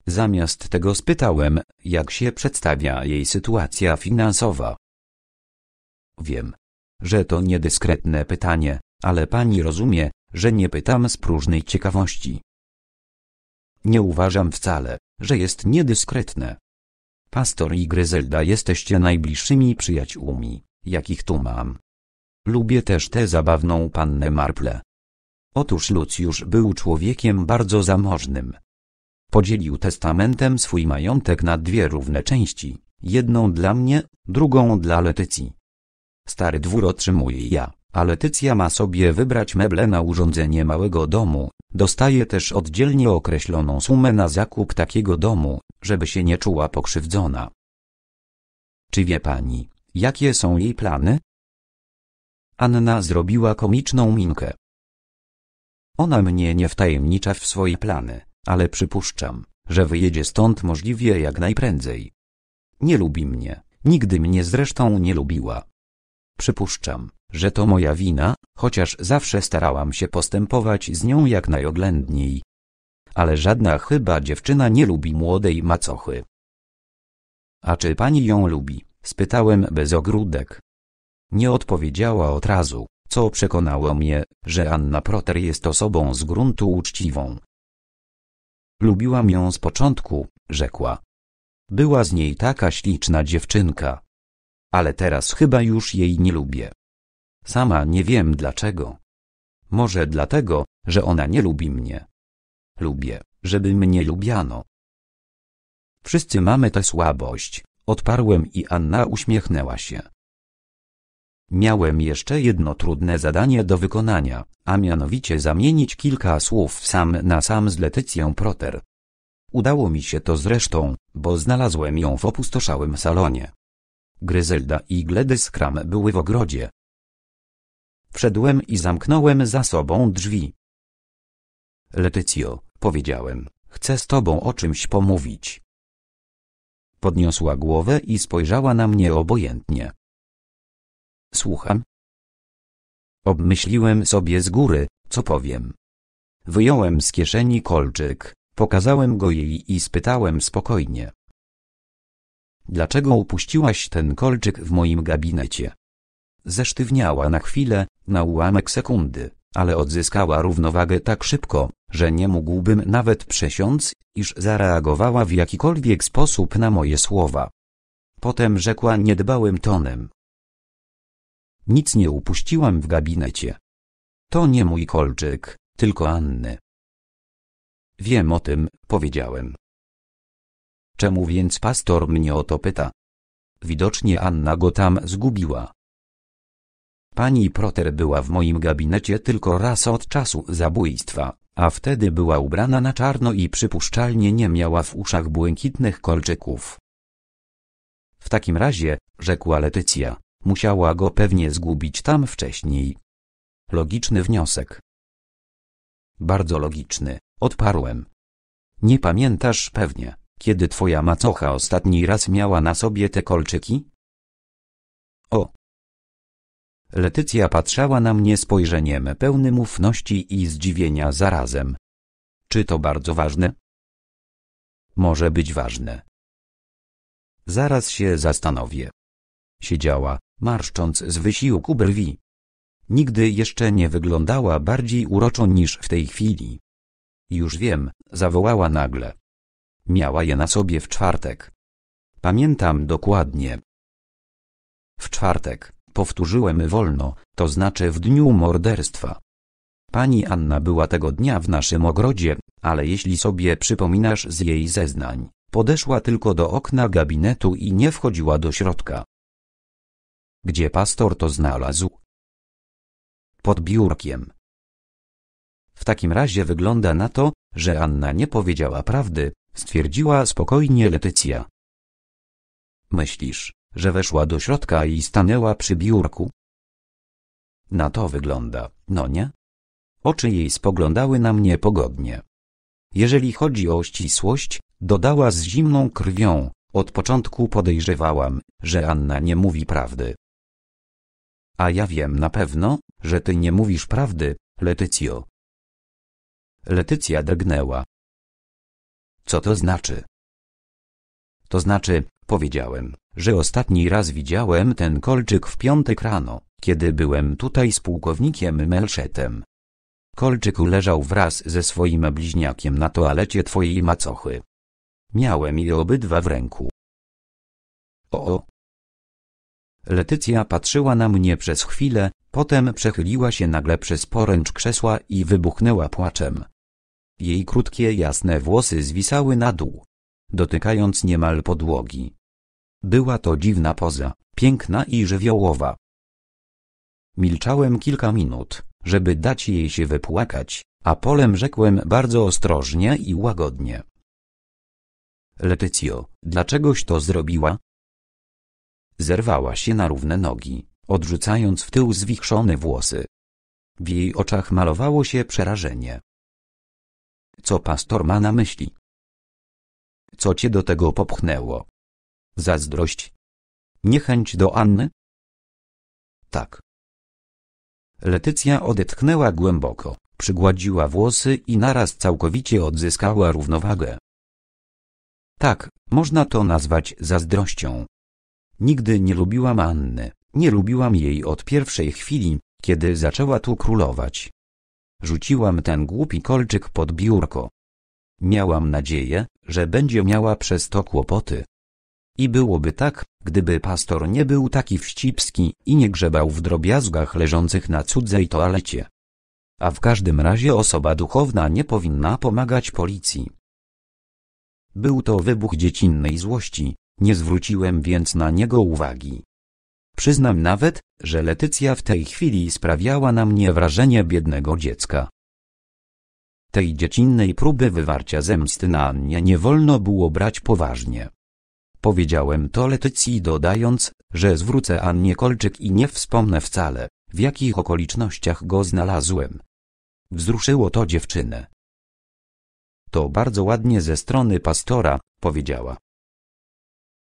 Zamiast tego spytałem, jak się przedstawia jej sytuacja finansowa. Wiem, że to niedyskretne pytanie, ale pani rozumie, że nie pytam z próżnej ciekawości. Nie uważam wcale, że jest niedyskretne. Pastor i Gryzelda jesteście najbliższymi przyjaciółmi, jakich tu mam. Lubię też tę zabawną pannę Marple. Otóż Lucjusz był człowiekiem bardzo zamożnym. Podzielił testamentem swój majątek na dwie równe części, jedną dla mnie, drugą dla Letycji. Stary dwór otrzymuje ja, a Letycja ma sobie wybrać meble na urządzenie małego domu, dostaje też oddzielnie określoną sumę na zakup takiego domu, żeby się nie czuła pokrzywdzona. Czy wie pani, jakie są jej plany? Anna zrobiła komiczną minkę. Ona mnie nie wtajemnicza w swoje plany, ale przypuszczam, że wyjedzie stąd możliwie jak najprędzej. Nie lubi mnie, nigdy mnie zresztą nie lubiła. Przypuszczam, że to moja wina, chociaż zawsze starałam się postępować z nią jak najoględniej. Ale żadna chyba dziewczyna nie lubi młodej macochy. A czy pani ją lubi? spytałem bez ogródek, nie odpowiedziała od razu, co przekonało mnie, że Anna Proter jest osobą z gruntu uczciwą. Lubiłam ją z początku, rzekła. Była z niej taka śliczna dziewczynka. Ale teraz chyba już jej nie lubię. Sama nie wiem dlaczego. Może dlatego, że ona nie lubi mnie. Lubię, żeby mnie lubiano. Wszyscy mamy tę słabość, odparłem i Anna uśmiechnęła się. Miałem jeszcze jedno trudne zadanie do wykonania, a mianowicie zamienić kilka słów sam na sam z Letycją Proter. Udało mi się to zresztą, bo znalazłem ją w opustoszałym salonie. Gryzelda i Gledys Kram były w ogrodzie. Wszedłem i zamknąłem za sobą drzwi. Letycjo, powiedziałem, chcę z tobą o czymś pomówić. Podniosła głowę i spojrzała na mnie obojętnie. Słucham. Obmyśliłem sobie z góry, co powiem. Wyjąłem z kieszeni kolczyk, pokazałem go jej i spytałem spokojnie. Dlaczego upuściłaś ten kolczyk w moim gabinecie? Zesztywniała na chwilę, na ułamek sekundy, ale odzyskała równowagę tak szybko, że nie mógłbym nawet przesiąc, iż zareagowała w jakikolwiek sposób na moje słowa. Potem rzekła niedbałym tonem, nic nie upuściłam w gabinecie. To nie mój kolczyk, tylko Anny. Wiem o tym, powiedziałem. Czemu więc pastor mnie o to pyta? Widocznie Anna go tam zgubiła. Pani Proter była w moim gabinecie tylko raz od czasu zabójstwa, a wtedy była ubrana na czarno i przypuszczalnie nie miała w uszach błękitnych kolczyków. W takim razie, rzekła Letycja, Musiała go pewnie zgubić tam wcześniej. Logiczny wniosek. Bardzo logiczny, odparłem. Nie pamiętasz pewnie, kiedy twoja macocha ostatni raz miała na sobie te kolczyki? O! Letycja patrzała na mnie spojrzeniem pełnym ufności i zdziwienia zarazem. Czy to bardzo ważne? Może być ważne. Zaraz się zastanowię. Siedziała, marszcząc z wysiłku brwi. Nigdy jeszcze nie wyglądała bardziej uroczo niż w tej chwili. Już wiem, zawołała nagle. Miała je na sobie w czwartek. Pamiętam dokładnie. W czwartek, powtórzyłem wolno, to znaczy w dniu morderstwa. Pani Anna była tego dnia w naszym ogrodzie, ale jeśli sobie przypominasz z jej zeznań, podeszła tylko do okna gabinetu i nie wchodziła do środka. Gdzie pastor to znalazł? Pod biurkiem. W takim razie wygląda na to, że Anna nie powiedziała prawdy, stwierdziła spokojnie Letycja. Myślisz, że weszła do środka i stanęła przy biurku? Na to wygląda, no nie? Oczy jej spoglądały na mnie pogodnie. Jeżeli chodzi o ścisłość, dodała z zimną krwią, od początku podejrzewałam, że Anna nie mówi prawdy. A ja wiem na pewno, że ty nie mówisz prawdy, Letycjo. Letycja drgnęła. Co to znaczy? To znaczy, powiedziałem, że ostatni raz widziałem ten kolczyk w piątek rano, kiedy byłem tutaj z pułkownikiem Melchetem. Kolczyk leżał wraz ze swoim bliźniakiem na toalecie twojej macochy. Miałem je obydwa w ręku. O, o Letycja patrzyła na mnie przez chwilę, potem przechyliła się nagle przez poręcz krzesła i wybuchnęła płaczem. Jej krótkie jasne włosy zwisały na dół, dotykając niemal podłogi. Była to dziwna poza, piękna i żywiołowa. Milczałem kilka minut, żeby dać jej się wypłakać, a polem rzekłem bardzo ostrożnie i łagodnie. Letycjo, dlaczegoś to zrobiła? Zerwała się na równe nogi, odrzucając w tył zwichrzone włosy. W jej oczach malowało się przerażenie. Co pastor ma na myśli? Co cię do tego popchnęło? Zazdrość? Niechęć do Anny? Tak. Letycja odetchnęła głęboko, przygładziła włosy i naraz całkowicie odzyskała równowagę. Tak, można to nazwać zazdrością. Nigdy nie lubiłam Anny, nie lubiłam jej od pierwszej chwili, kiedy zaczęła tu królować. Rzuciłam ten głupi kolczyk pod biurko. Miałam nadzieję, że będzie miała przez to kłopoty. I byłoby tak, gdyby pastor nie był taki wścibski i nie grzebał w drobiazgach leżących na cudzej toalecie. A w każdym razie osoba duchowna nie powinna pomagać policji. Był to wybuch dziecinnej złości, nie zwróciłem więc na niego uwagi. Przyznam nawet, że Letycja w tej chwili sprawiała na mnie wrażenie biednego dziecka. Tej dziecinnej próby wywarcia zemsty na Annie nie wolno było brać poważnie. Powiedziałem to Letycji dodając, że zwrócę Annie kolczyk i nie wspomnę wcale, w jakich okolicznościach go znalazłem. Wzruszyło to dziewczynę. To bardzo ładnie ze strony pastora, powiedziała.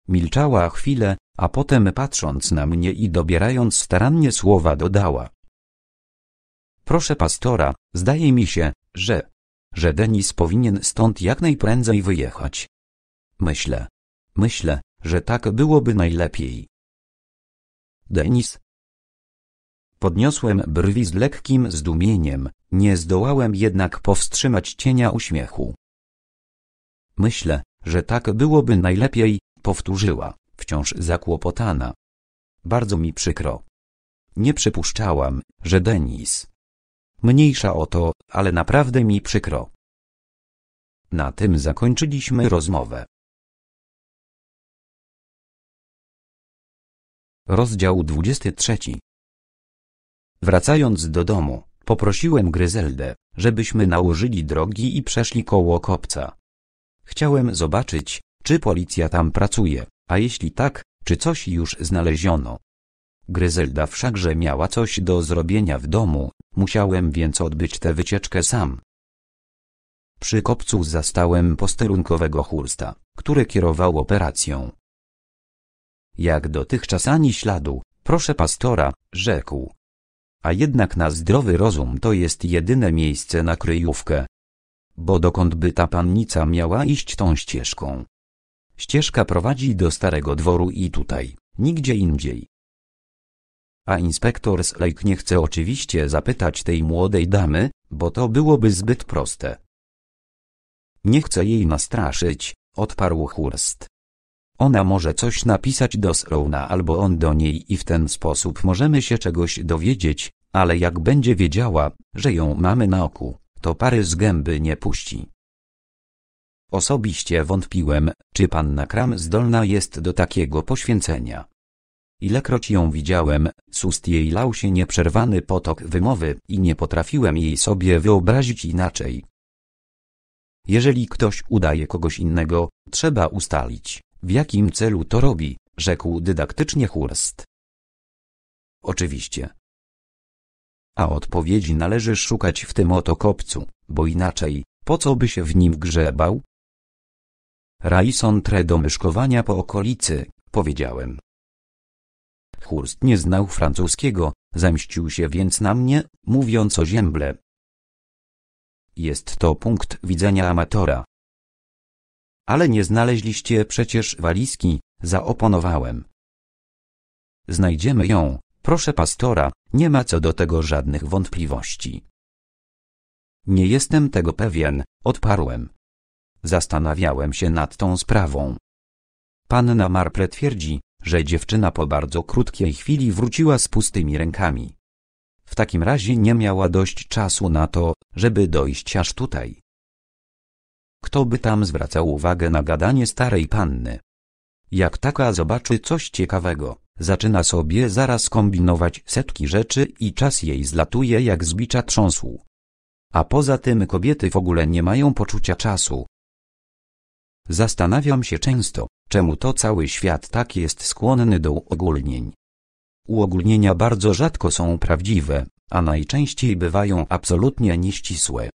Milczała chwilę, a potem patrząc na mnie i dobierając starannie słowa dodała. Proszę pastora, zdaje mi się, że, że Denis powinien stąd jak najprędzej wyjechać. Myślę, myślę, że tak byłoby najlepiej. Denis? Podniosłem brwi z lekkim zdumieniem, nie zdołałem jednak powstrzymać cienia uśmiechu. Myślę, że tak byłoby najlepiej, Powtórzyła, wciąż zakłopotana. Bardzo mi przykro. Nie przypuszczałam, że Denis. Mniejsza o to, ale naprawdę mi przykro. Na tym zakończyliśmy rozmowę. Rozdział 23 Wracając do domu, poprosiłem Gryzeldę, żebyśmy nałożyli drogi i przeszli koło kopca. Chciałem zobaczyć, czy policja tam pracuje, a jeśli tak, czy coś już znaleziono? Gryzelda wszakże miała coś do zrobienia w domu, musiałem więc odbyć tę wycieczkę sam. Przy kopcu zastałem posterunkowego Hursta, który kierował operacją. Jak dotychczas ani śladu, proszę pastora, rzekł. A jednak na zdrowy rozum to jest jedyne miejsce na kryjówkę. Bo dokąd by ta pannica miała iść tą ścieżką? Ścieżka prowadzi do starego dworu i tutaj, nigdzie indziej. A inspektor Slake nie chce oczywiście zapytać tej młodej damy, bo to byłoby zbyt proste. Nie chce jej nastraszyć, odparł Hurst. Ona może coś napisać do Srona albo on do niej i w ten sposób możemy się czegoś dowiedzieć, ale jak będzie wiedziała, że ją mamy na oku, to pary z gęby nie puści. Osobiście wątpiłem, czy panna Kram zdolna jest do takiego poświęcenia. Ilekroć ją widziałem, z ust jej lał się nieprzerwany potok wymowy i nie potrafiłem jej sobie wyobrazić inaczej. Jeżeli ktoś udaje kogoś innego, trzeba ustalić, w jakim celu to robi, rzekł dydaktycznie Hurst. Oczywiście. A odpowiedzi należy szukać w tym oto kopcu, bo inaczej, po co by się w nim grzebał? Raison tre do myszkowania po okolicy, powiedziałem. Hurst nie znał francuskiego, zemścił się więc na mnie, mówiąc o ziemble. Jest to punkt widzenia amatora. Ale nie znaleźliście przecież walizki, zaoponowałem. Znajdziemy ją, proszę pastora, nie ma co do tego żadnych wątpliwości. Nie jestem tego pewien, odparłem. Zastanawiałem się nad tą sprawą. Panna Marple twierdzi, że dziewczyna po bardzo krótkiej chwili wróciła z pustymi rękami. W takim razie nie miała dość czasu na to, żeby dojść aż tutaj. Kto by tam zwracał uwagę na gadanie starej panny? Jak taka zobaczy coś ciekawego, zaczyna sobie zaraz kombinować setki rzeczy i czas jej zlatuje jak zbicza trząsłu. A poza tym kobiety w ogóle nie mają poczucia czasu, Zastanawiam się często, czemu to cały świat tak jest skłonny do uogólnień. Uogólnienia bardzo rzadko są prawdziwe, a najczęściej bywają absolutnie nieścisłe.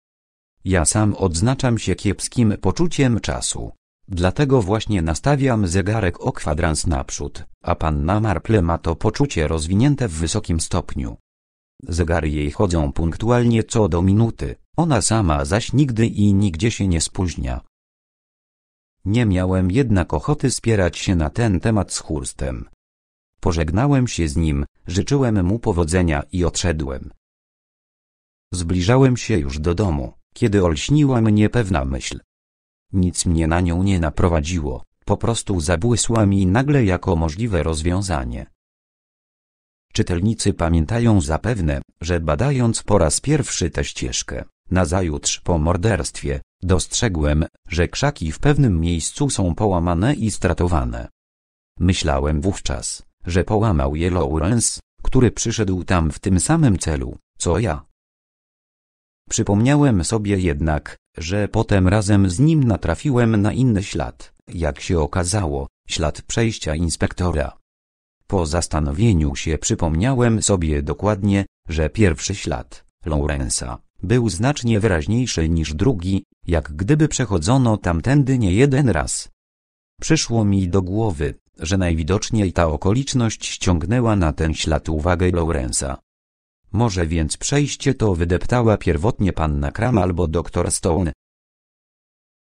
Ja sam odznaczam się kiepskim poczuciem czasu. Dlatego właśnie nastawiam zegarek o kwadrans naprzód, a panna Marple ma to poczucie rozwinięte w wysokim stopniu. Zegary jej chodzą punktualnie co do minuty, ona sama zaś nigdy i nigdzie się nie spóźnia. Nie miałem jednak ochoty spierać się na ten temat z Hurstem. Pożegnałem się z nim, życzyłem mu powodzenia i odszedłem. Zbliżałem się już do domu, kiedy olśniła mnie pewna myśl. Nic mnie na nią nie naprowadziło, po prostu zabłysła mi nagle jako możliwe rozwiązanie. Czytelnicy pamiętają zapewne, że badając po raz pierwszy tę ścieżkę, nazajutrz po morderstwie, Dostrzegłem, że krzaki w pewnym miejscu są połamane i stratowane. Myślałem wówczas, że połamał je Lawrence, który przyszedł tam w tym samym celu, co ja. Przypomniałem sobie jednak, że potem razem z nim natrafiłem na inny ślad, jak się okazało, ślad przejścia inspektora. Po zastanowieniu się przypomniałem sobie dokładnie, że pierwszy ślad, Lawrence'a, był znacznie wyraźniejszy niż drugi, jak gdyby przechodzono tamtędy nie jeden raz. Przyszło mi do głowy, że najwidoczniej ta okoliczność ściągnęła na ten ślad uwagę Lawrence'a. Może więc przejście to wydeptała pierwotnie panna Kram albo doktor Stone.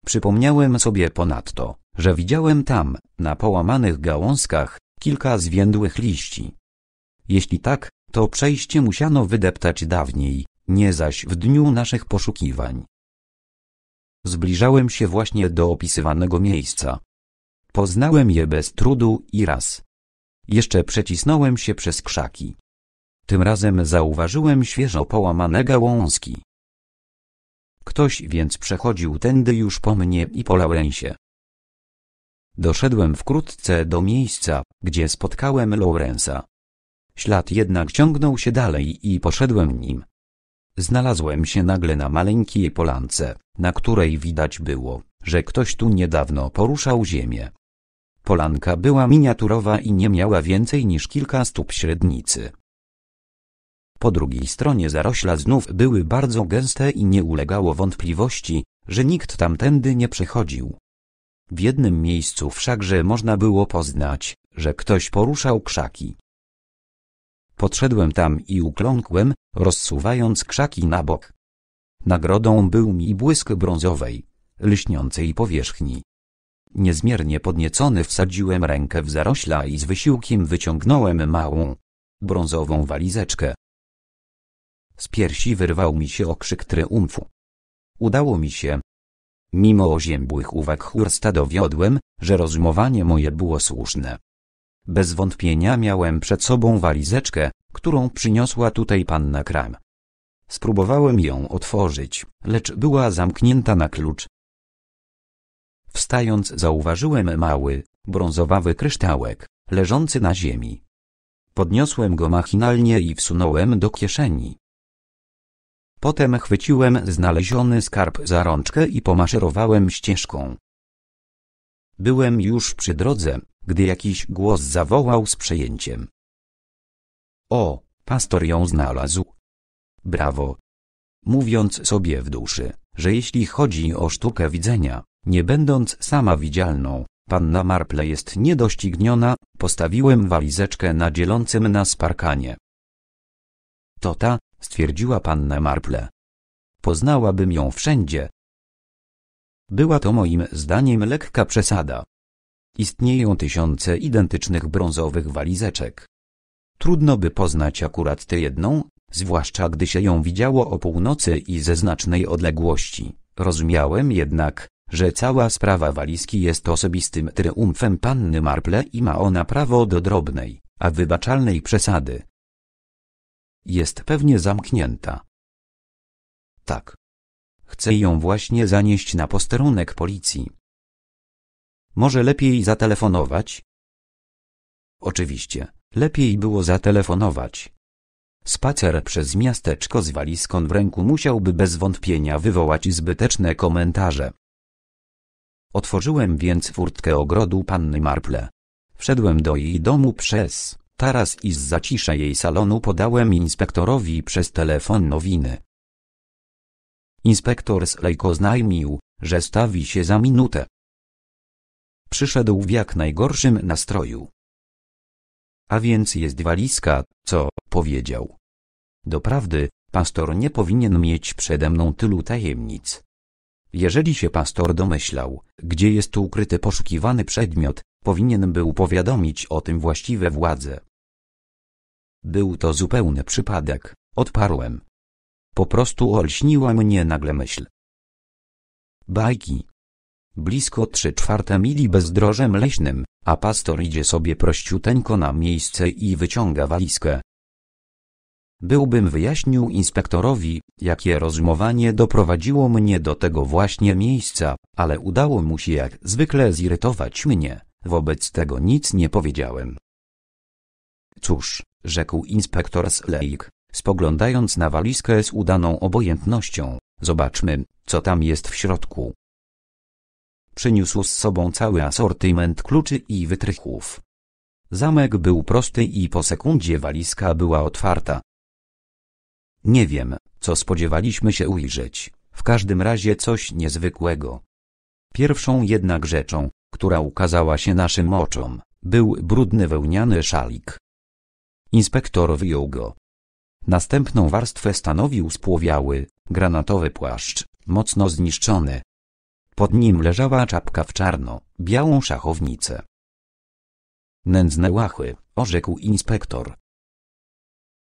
Przypomniałem sobie ponadto, że widziałem tam, na połamanych gałązkach, kilka zwiędłych liści. Jeśli tak, to przejście musiano wydeptać dawniej, nie zaś w dniu naszych poszukiwań. Zbliżałem się właśnie do opisywanego miejsca. Poznałem je bez trudu i raz. Jeszcze przecisnąłem się przez krzaki. Tym razem zauważyłem świeżo połamane gałązki. Ktoś więc przechodził tędy już po mnie i po Laurensie. Doszedłem wkrótce do miejsca, gdzie spotkałem Laurensa. Ślad jednak ciągnął się dalej i poszedłem nim. Znalazłem się nagle na maleńkiej polance, na której widać było, że ktoś tu niedawno poruszał ziemię. Polanka była miniaturowa i nie miała więcej niż kilka stóp średnicy. Po drugiej stronie zarośla znów były bardzo gęste i nie ulegało wątpliwości, że nikt tamtędy nie przechodził. W jednym miejscu wszakże można było poznać, że ktoś poruszał krzaki. Podszedłem tam i ukląkłem, rozsuwając krzaki na bok. Nagrodą był mi błysk brązowej, lśniącej powierzchni. Niezmiernie podniecony wsadziłem rękę w zarośla i z wysiłkiem wyciągnąłem małą, brązową walizeczkę. Z piersi wyrwał mi się okrzyk triumfu. Udało mi się. Mimo oziębłych uwag Hursta dowiodłem, że rozumowanie moje było słuszne. Bez wątpienia miałem przed sobą walizeczkę, którą przyniosła tutaj panna Kram. Spróbowałem ją otworzyć, lecz była zamknięta na klucz. Wstając zauważyłem mały, brązowawy kryształek, leżący na ziemi. Podniosłem go machinalnie i wsunąłem do kieszeni. Potem chwyciłem znaleziony skarb za rączkę i pomaszerowałem ścieżką. Byłem już przy drodze, gdy jakiś głos zawołał z przejęciem. O, pastor ją znalazł. Brawo. Mówiąc sobie w duszy, że jeśli chodzi o sztukę widzenia, nie będąc sama widzialną, panna Marple jest niedościgniona, postawiłem walizeczkę na dzielącym nas parkanie. To ta, stwierdziła panna Marple. Poznałabym ją wszędzie. Była to moim zdaniem lekka przesada. Istnieją tysiące identycznych brązowych walizeczek. Trudno by poznać akurat tę jedną, zwłaszcza gdy się ją widziało o północy i ze znacznej odległości. Rozumiałem jednak, że cała sprawa walizki jest osobistym triumfem panny Marple i ma ona prawo do drobnej, a wybaczalnej przesady. Jest pewnie zamknięta. Tak. Chcę ją właśnie zanieść na posterunek policji. Może lepiej zatelefonować? Oczywiście, lepiej było zatelefonować. Spacer przez miasteczko z walizką w ręku musiałby bez wątpienia wywołać zbyteczne komentarze. Otworzyłem więc furtkę ogrodu panny Marple. Wszedłem do jej domu przez taras i z zacisza jej salonu podałem inspektorowi przez telefon nowiny. Inspektor Slejko oznajmił, że stawi się za minutę przyszedł w jak najgorszym nastroju. A więc jest walizka, co powiedział. Doprawdy, pastor nie powinien mieć przede mną tylu tajemnic. Jeżeli się pastor domyślał, gdzie jest tu ukryty poszukiwany przedmiot, powinien był powiadomić o tym właściwe władze. Był to zupełny przypadek, odparłem. Po prostu olśniła mnie nagle myśl. Bajki blisko 3 czwarte mili bezdrożem leśnym, a pastor idzie sobie prościuteńko na miejsce i wyciąga walizkę. Byłbym wyjaśnił inspektorowi, jakie rozmowanie doprowadziło mnie do tego właśnie miejsca, ale udało mu się jak zwykle zirytować mnie, wobec tego nic nie powiedziałem. Cóż, rzekł inspektor Slejk, spoglądając na walizkę z udaną obojętnością, zobaczmy, co tam jest w środku. Przyniósł z sobą cały asortyment kluczy i wytrychów. Zamek był prosty i po sekundzie walizka była otwarta. Nie wiem, co spodziewaliśmy się ujrzeć, w każdym razie coś niezwykłego. Pierwszą jednak rzeczą, która ukazała się naszym oczom, był brudny wełniany szalik. Inspektor wyjął go. Następną warstwę stanowił spłowiały, granatowy płaszcz, mocno zniszczony, pod nim leżała czapka w czarno, białą szachownicę. Nędzne łachy, orzekł inspektor.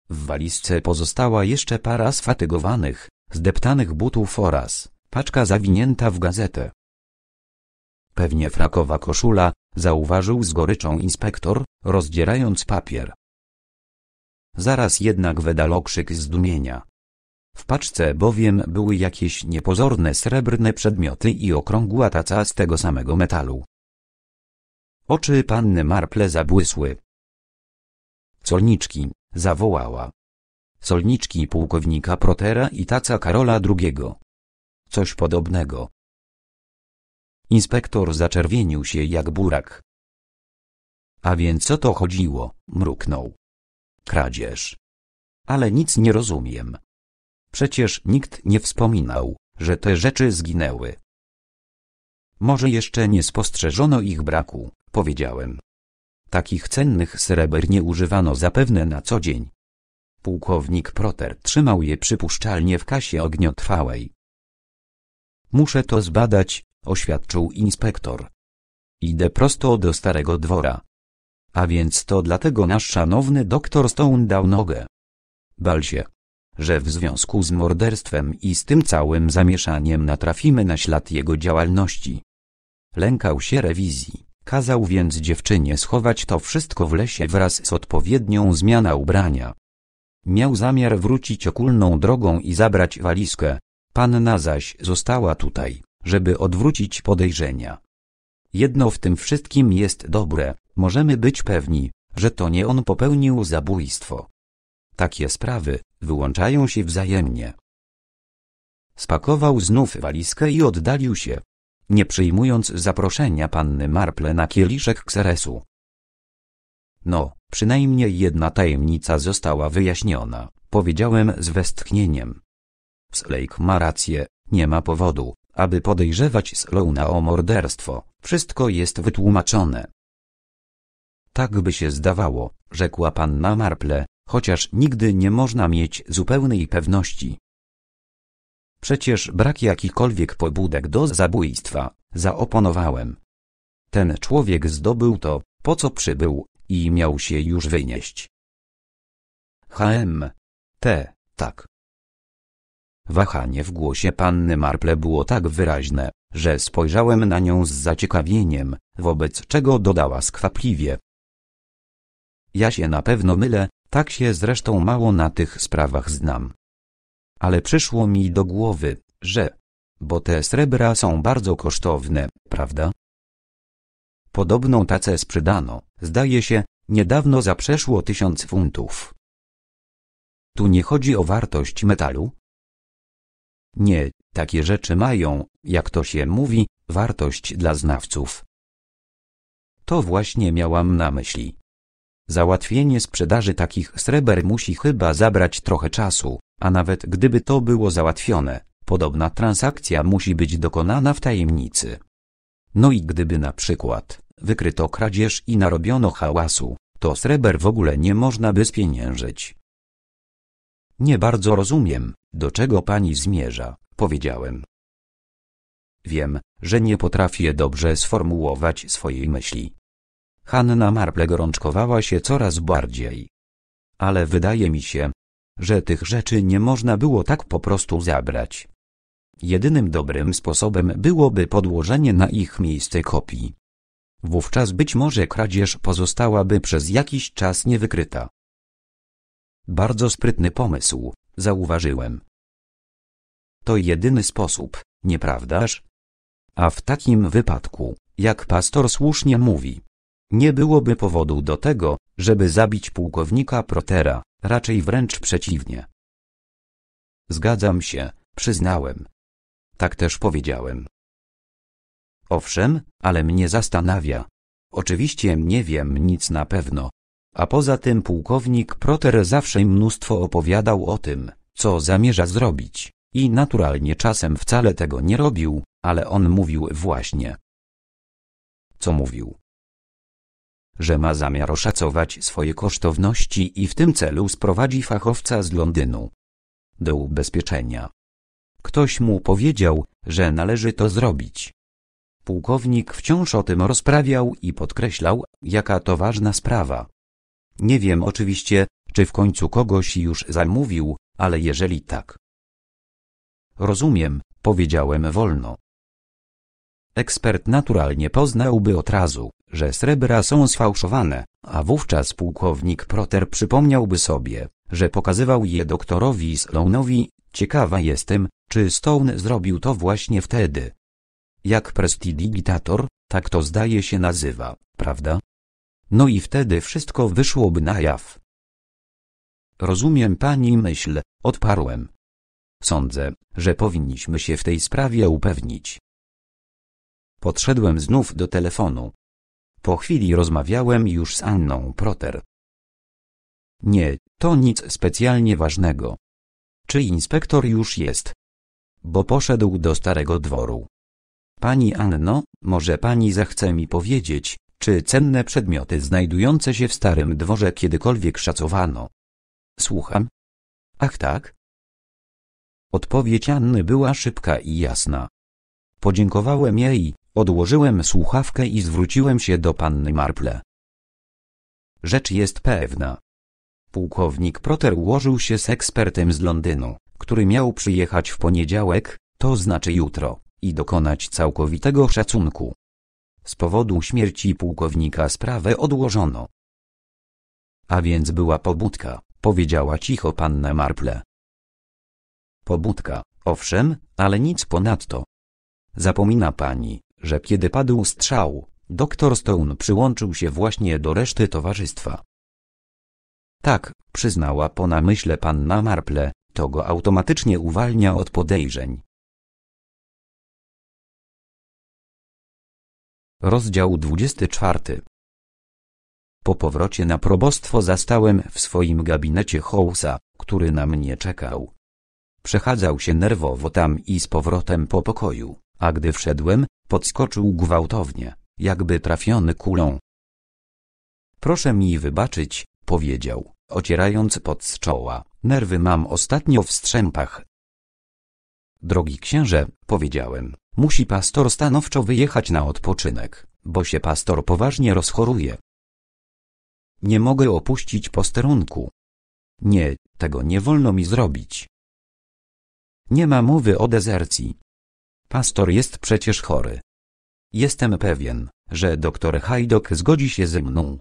W walizce pozostała jeszcze para sfatygowanych, zdeptanych butów oraz paczka zawinięta w gazetę. Pewnie frakowa koszula, zauważył z goryczą inspektor, rozdzierając papier. Zaraz jednak wydał okrzyk zdumienia. W paczce bowiem były jakieś niepozorne srebrne przedmioty i okrągła taca z tego samego metalu. Oczy panny Marple zabłysły. Solniczki, zawołała. Solniczki pułkownika Protera i taca Karola II. Coś podobnego. Inspektor zaczerwienił się jak burak. A więc o to chodziło, mruknął. Kradzież. Ale nic nie rozumiem. Przecież nikt nie wspominał, że te rzeczy zginęły. Może jeszcze nie spostrzeżono ich braku, powiedziałem. Takich cennych sreber nie używano zapewne na co dzień. Pułkownik Proter trzymał je przypuszczalnie w kasie ogniotrwałej. Muszę to zbadać, oświadczył inspektor. Idę prosto do starego dwora. A więc to dlatego nasz szanowny doktor Stone dał nogę. Bal się że w związku z morderstwem i z tym całym zamieszaniem natrafimy na ślad jego działalności. Lękał się rewizji, kazał więc dziewczynie schować to wszystko w lesie wraz z odpowiednią zmianą ubrania. Miał zamiar wrócić okulną drogą i zabrać walizkę, panna zaś została tutaj, żeby odwrócić podejrzenia. Jedno w tym wszystkim jest dobre, możemy być pewni, że to nie on popełnił zabójstwo. Takie sprawy wyłączają się wzajemnie. Spakował znów walizkę i oddalił się, nie przyjmując zaproszenia panny Marple na kieliszek kseresu. No, przynajmniej jedna tajemnica została wyjaśniona, powiedziałem z westchnieniem. Slake ma rację, nie ma powodu, aby podejrzewać Sloana o morderstwo, wszystko jest wytłumaczone. Tak by się zdawało, rzekła panna Marple, chociaż nigdy nie można mieć zupełnej pewności. Przecież brak jakichkolwiek pobudek do zabójstwa, zaoponowałem. Ten człowiek zdobył to, po co przybył, i miał się już wynieść. HM. T, tak. Wahanie w głosie panny Marple było tak wyraźne, że spojrzałem na nią z zaciekawieniem, wobec czego dodała skwapliwie. Ja się na pewno mylę, tak się zresztą mało na tych sprawach znam. Ale przyszło mi do głowy, że... Bo te srebra są bardzo kosztowne, prawda? Podobną tacę sprzedano, zdaje się, niedawno za przeszło tysiąc funtów. Tu nie chodzi o wartość metalu? Nie, takie rzeczy mają, jak to się mówi, wartość dla znawców. To właśnie miałam na myśli. Załatwienie sprzedaży takich sreber musi chyba zabrać trochę czasu, a nawet gdyby to było załatwione, podobna transakcja musi być dokonana w tajemnicy. No i gdyby na przykład wykryto kradzież i narobiono hałasu, to sreber w ogóle nie można by spieniężyć. Nie bardzo rozumiem, do czego pani zmierza, powiedziałem. Wiem, że nie potrafię dobrze sformułować swojej myśli. Hanna Marple gorączkowała się coraz bardziej. Ale wydaje mi się, że tych rzeczy nie można było tak po prostu zabrać. Jedynym dobrym sposobem byłoby podłożenie na ich miejsce kopii. Wówczas być może kradzież pozostałaby przez jakiś czas niewykryta. Bardzo sprytny pomysł, zauważyłem. To jedyny sposób, nieprawdaż? A w takim wypadku, jak pastor słusznie mówi, nie byłoby powodu do tego, żeby zabić pułkownika Protera, raczej wręcz przeciwnie. Zgadzam się, przyznałem. Tak też powiedziałem. Owszem, ale mnie zastanawia. Oczywiście nie wiem nic na pewno. A poza tym pułkownik Proter zawsze mnóstwo opowiadał o tym, co zamierza zrobić, i naturalnie czasem wcale tego nie robił, ale on mówił właśnie. Co mówił? że ma zamiar oszacować swoje kosztowności i w tym celu sprowadzi fachowca z Londynu do ubezpieczenia. Ktoś mu powiedział, że należy to zrobić. Pułkownik wciąż o tym rozprawiał i podkreślał, jaka to ważna sprawa. Nie wiem oczywiście, czy w końcu kogoś już zamówił, ale jeżeli tak. Rozumiem, powiedziałem wolno. Ekspert naturalnie poznałby od razu, że srebra są sfałszowane, a wówczas pułkownik Proter przypomniałby sobie, że pokazywał je doktorowi Sloanowi, ciekawa jestem, czy Stone zrobił to właśnie wtedy. Jak prestidigitator, tak to zdaje się nazywa, prawda? No i wtedy wszystko wyszłoby na jaw. Rozumiem pani myśl, odparłem. Sądzę, że powinniśmy się w tej sprawie upewnić. Podszedłem znów do telefonu, po chwili rozmawiałem już z Anną Proter. Nie, to nic specjalnie ważnego. Czy inspektor już jest? Bo poszedł do starego dworu. Pani Anno, może pani zechce mi powiedzieć, czy cenne przedmioty znajdujące się w starym dworze kiedykolwiek szacowano? Słucham. Ach tak? Odpowiedź Anny była szybka i jasna. Podziękowałem jej, Odłożyłem słuchawkę i zwróciłem się do panny Marple. Rzecz jest pewna. Pułkownik Proter ułożył się z ekspertem z Londynu, który miał przyjechać w poniedziałek, to znaczy jutro, i dokonać całkowitego szacunku. Z powodu śmierci pułkownika sprawę odłożono. A więc była pobudka, powiedziała cicho panna Marple. Pobudka, owszem, ale nic ponadto. Zapomina pani, że kiedy padł strzał, doktor Stone przyłączył się właśnie do reszty towarzystwa. Tak, przyznała po namyśle panna Marple, to go automatycznie uwalnia od podejrzeń. Rozdział 24 Po powrocie na probostwo zastałem w swoim gabinecie Housa, który na mnie czekał. Przechadzał się nerwowo tam i z powrotem po pokoju, a gdy wszedłem, Podskoczył gwałtownie, jakby trafiony kulą. Proszę mi wybaczyć, powiedział, ocierając pot z czoła. Nerwy mam ostatnio w strzępach. Drogi księże, powiedziałem, musi pastor stanowczo wyjechać na odpoczynek, bo się pastor poważnie rozchoruje. Nie mogę opuścić posterunku. Nie, tego nie wolno mi zrobić. Nie ma mowy o dezercji. Pastor jest przecież chory. Jestem pewien, że doktor Hajdok zgodzi się ze mną.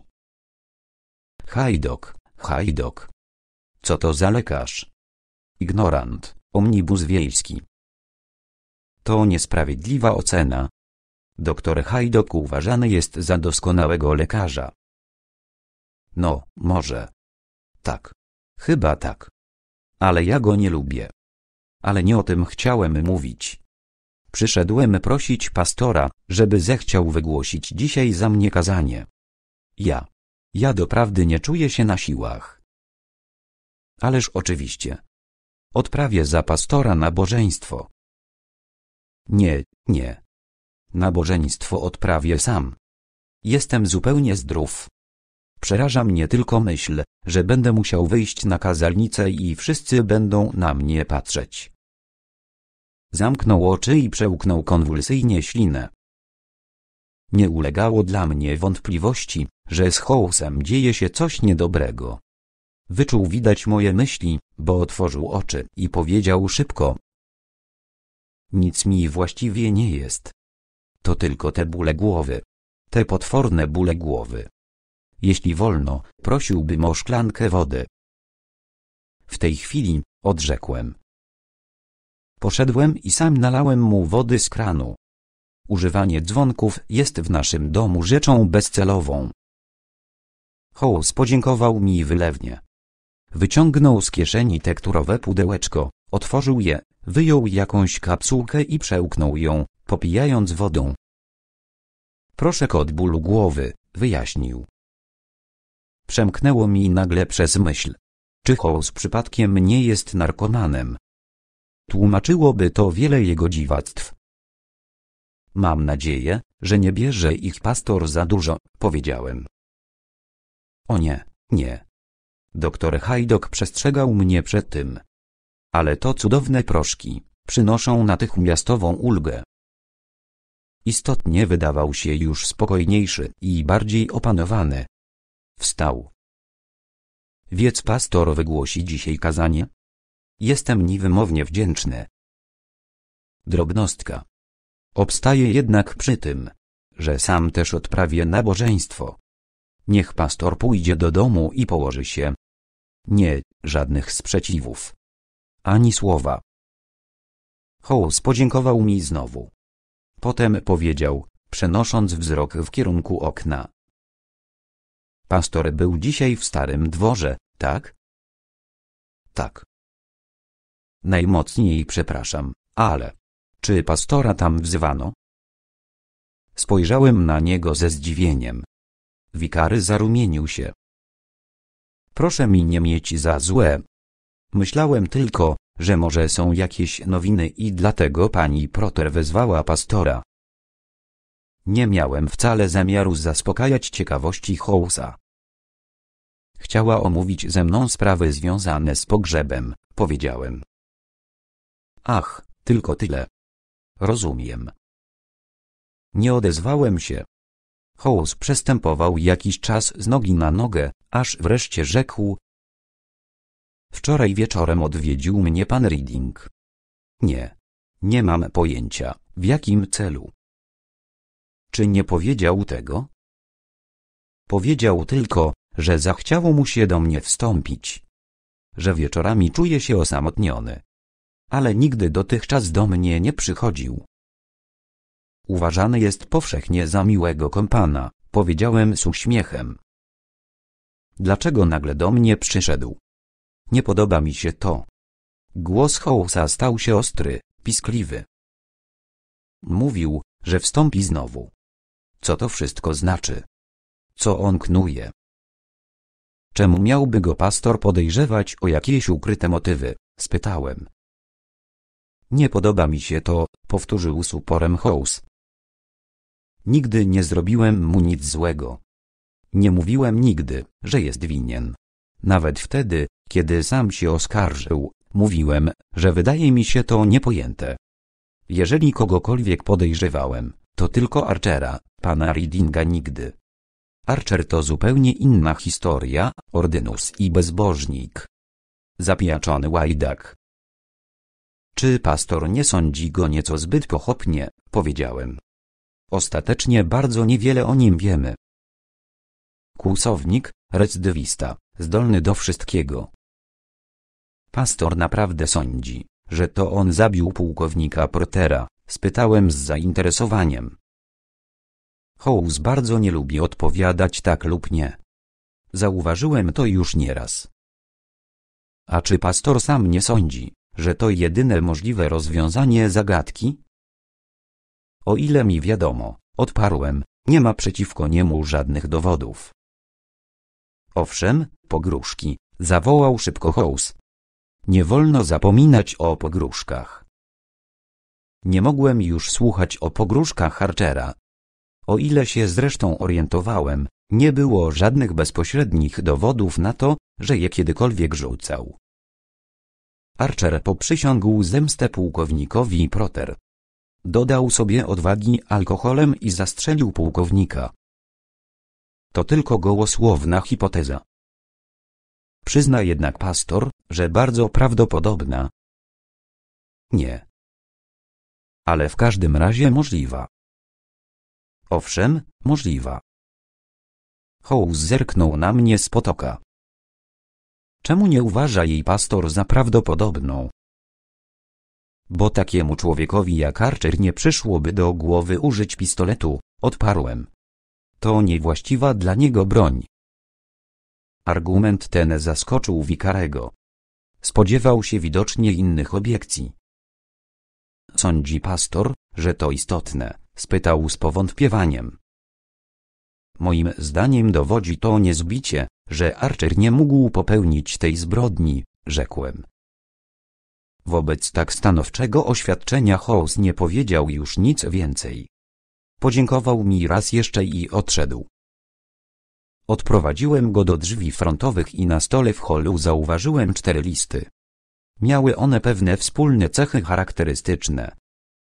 Hajdok, Hajdok. Co to za lekarz? Ignorant, omnibus wiejski. To niesprawiedliwa ocena. Doktor Hajdok uważany jest za doskonałego lekarza. No, może. Tak. Chyba tak. Ale ja go nie lubię. Ale nie o tym chciałem mówić. Przyszedłem prosić pastora, żeby zechciał wygłosić dzisiaj za mnie kazanie. Ja. Ja doprawdy nie czuję się na siłach. Ależ oczywiście. Odprawię za pastora nabożeństwo. Nie, nie. Nabożeństwo odprawię sam. Jestem zupełnie zdrów. Przeraża mnie tylko myśl, że będę musiał wyjść na kazalnicę i wszyscy będą na mnie patrzeć. Zamknął oczy i przełknął konwulsyjnie ślinę. Nie ulegało dla mnie wątpliwości, że z Hołsem dzieje się coś niedobrego. Wyczuł widać moje myśli, bo otworzył oczy i powiedział szybko. Nic mi właściwie nie jest. To tylko te bóle głowy. Te potworne bóle głowy. Jeśli wolno, prosiłbym o szklankę wody. W tej chwili, odrzekłem, Poszedłem i sam nalałem mu wody z kranu. Używanie dzwonków jest w naszym domu rzeczą bezcelową. Holmes podziękował mi wylewnie. Wyciągnął z kieszeni tekturowe pudełeczko, otworzył je, wyjął jakąś kapsułkę i przełknął ją, popijając wodą. Proszę kod bólu głowy, wyjaśnił. Przemknęło mi nagle przez myśl. Czy Holmes przypadkiem nie jest narkomanem? Tłumaczyłoby to wiele jego dziwactw. Mam nadzieję, że nie bierze ich pastor za dużo, powiedziałem. O nie, nie. Doktor Hajdok przestrzegał mnie przed tym. Ale to cudowne proszki, przynoszą natychmiastową ulgę. Istotnie wydawał się już spokojniejszy i bardziej opanowany. Wstał. Wiec pastor wygłosi dzisiaj kazanie? Jestem niewymownie wdzięczny. Drobnostka. Obstaję jednak przy tym, że sam też odprawię nabożeństwo. Niech pastor pójdzie do domu i położy się. Nie, żadnych sprzeciwów. Ani słowa. Hołs podziękował mi znowu. Potem powiedział, przenosząc wzrok w kierunku okna. Pastor był dzisiaj w starym dworze, tak? Tak. Najmocniej przepraszam, ale... Czy pastora tam wzywano? Spojrzałem na niego ze zdziwieniem. Wikary zarumienił się. Proszę mi nie mieć za złe. Myślałem tylko, że może są jakieś nowiny i dlatego pani Proter wezwała pastora. Nie miałem wcale zamiaru zaspokajać ciekawości Housa. Chciała omówić ze mną sprawy związane z pogrzebem, powiedziałem, Ach, tylko tyle. Rozumiem. Nie odezwałem się. Hołos przestępował jakiś czas z nogi na nogę, aż wreszcie rzekł. Wczoraj wieczorem odwiedził mnie pan Reading. Nie. Nie mam pojęcia, w jakim celu. Czy nie powiedział tego? Powiedział tylko, że zachciało mu się do mnie wstąpić. Że wieczorami czuje się osamotniony ale nigdy dotychczas do mnie nie przychodził. Uważany jest powszechnie za miłego kompana, powiedziałem z uśmiechem. Dlaczego nagle do mnie przyszedł? Nie podoba mi się to. Głos Hołsa stał się ostry, piskliwy. Mówił, że wstąpi znowu. Co to wszystko znaczy? Co on knuje? Czemu miałby go pastor podejrzewać o jakieś ukryte motywy? spytałem. Nie podoba mi się to, powtórzył z uporem House. Nigdy nie zrobiłem mu nic złego. Nie mówiłem nigdy, że jest winien. Nawet wtedy, kiedy sam się oskarżył, mówiłem, że wydaje mi się to niepojęte. Jeżeli kogokolwiek podejrzewałem, to tylko Archera, pana Readinga nigdy. Archer to zupełnie inna historia, ordynus i bezbożnik. Zapijaczony łajdak, czy pastor nie sądzi go nieco zbyt pochopnie, powiedziałem. Ostatecznie bardzo niewiele o nim wiemy. Kłusownik, recydywista, zdolny do wszystkiego. Pastor naprawdę sądzi, że to on zabił pułkownika Portera, spytałem z zainteresowaniem. Hołs bardzo nie lubi odpowiadać tak lub nie. Zauważyłem to już nieraz. A czy pastor sam nie sądzi, że to jedyne możliwe rozwiązanie zagadki? O ile mi wiadomo, odparłem, nie ma przeciwko niemu żadnych dowodów. Owszem, pogróżki, zawołał szybko House. Nie wolno zapominać o pogróżkach. Nie mogłem już słuchać o pogróżkach Harchera. O ile się zresztą orientowałem, nie było żadnych bezpośrednich dowodów na to, że je kiedykolwiek rzucał. Archer poprzysiągł zemstę pułkownikowi Proter. Dodał sobie odwagi alkoholem i zastrzelił pułkownika. To tylko gołosłowna hipoteza. Przyzna jednak pastor, że bardzo prawdopodobna. Nie. Ale w każdym razie możliwa. Owszem, możliwa. Hołs zerknął na mnie z potoka. Czemu nie uważa jej pastor za prawdopodobną? Bo takiemu człowiekowi jak Archer nie przyszłoby do głowy użyć pistoletu, odparłem. To niewłaściwa dla niego broń. Argument ten zaskoczył wikarego. Spodziewał się widocznie innych obiekcji. Sądzi pastor, że to istotne, spytał z powątpiewaniem. Moim zdaniem dowodzi to niezbicie, że Archer nie mógł popełnić tej zbrodni, rzekłem. Wobec tak stanowczego oświadczenia Holmes nie powiedział już nic więcej. Podziękował mi raz jeszcze i odszedł. Odprowadziłem go do drzwi frontowych i na stole w holu zauważyłem cztery listy. Miały one pewne wspólne cechy charakterystyczne.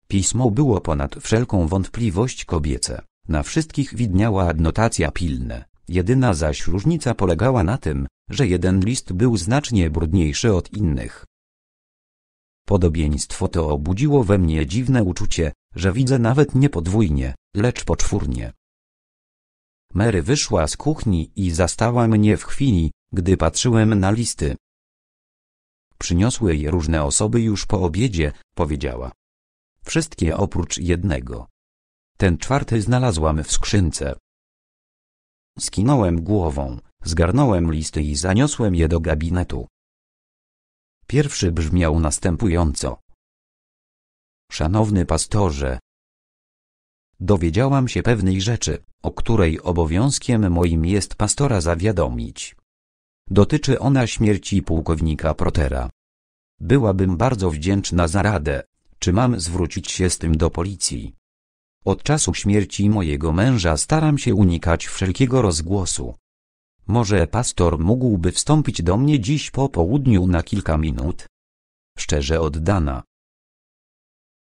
Pismo było ponad wszelką wątpliwość kobiece. Na wszystkich widniała adnotacja pilne, Jedyna zaś różnica polegała na tym, że jeden list był znacznie brudniejszy od innych. Podobieństwo to obudziło we mnie dziwne uczucie, że widzę nawet nie podwójnie, lecz poczwórnie. Mary wyszła z kuchni i zastała mnie w chwili, gdy patrzyłem na listy. Przyniosły je różne osoby już po obiedzie, powiedziała. Wszystkie oprócz jednego. Ten czwarty znalazłam w skrzynce. Skinąłem głową, zgarnąłem listy i zaniosłem je do gabinetu. Pierwszy brzmiał następująco. Szanowny pastorze, dowiedziałam się pewnej rzeczy, o której obowiązkiem moim jest pastora zawiadomić. Dotyczy ona śmierci pułkownika Protera. Byłabym bardzo wdzięczna za radę, czy mam zwrócić się z tym do policji. Od czasu śmierci mojego męża staram się unikać wszelkiego rozgłosu. Może pastor mógłby wstąpić do mnie dziś po południu na kilka minut? Szczerze oddana.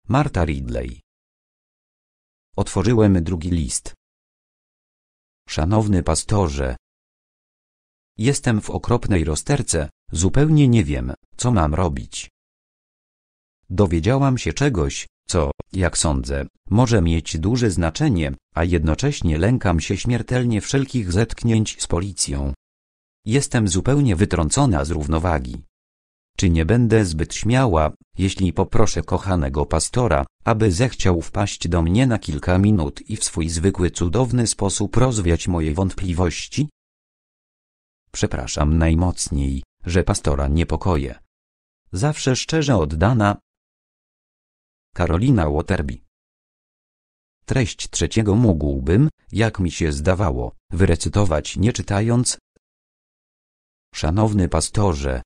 Marta Ridley. Otworzyłem drugi list. Szanowny pastorze. Jestem w okropnej rozterce, zupełnie nie wiem, co mam robić. Dowiedziałam się czegoś, co, jak sądzę, może mieć duże znaczenie, a jednocześnie lękam się śmiertelnie wszelkich zetknięć z policją. Jestem zupełnie wytrącona z równowagi. Czy nie będę zbyt śmiała, jeśli poproszę kochanego pastora, aby zechciał wpaść do mnie na kilka minut i w swój zwykły cudowny sposób rozwiać moje wątpliwości? Przepraszam najmocniej, że pastora niepokoję. Zawsze szczerze oddana, Karolina Waterby. Treść trzeciego mógłbym, jak mi się zdawało, wyrecytować nie czytając. Szanowny pastorze,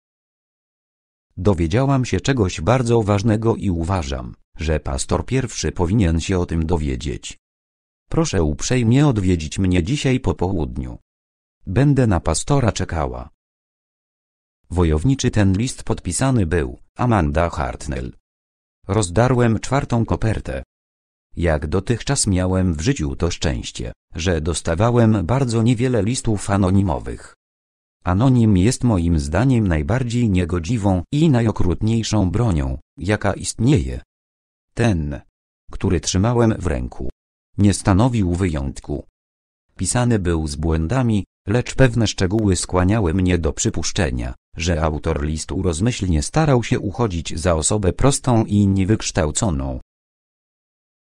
dowiedziałam się czegoś bardzo ważnego i uważam, że pastor pierwszy powinien się o tym dowiedzieć. Proszę uprzejmie odwiedzić mnie dzisiaj po południu. Będę na pastora czekała. Wojowniczy ten list podpisany był Amanda Hartnell. Rozdarłem czwartą kopertę. Jak dotychczas miałem w życiu to szczęście, że dostawałem bardzo niewiele listów anonimowych. Anonim jest moim zdaniem najbardziej niegodziwą i najokrutniejszą bronią, jaka istnieje. Ten, który trzymałem w ręku, nie stanowił wyjątku. Pisany był z błędami, lecz pewne szczegóły skłaniały mnie do przypuszczenia, że autor listu rozmyślnie starał się uchodzić za osobę prostą i niewykształconą.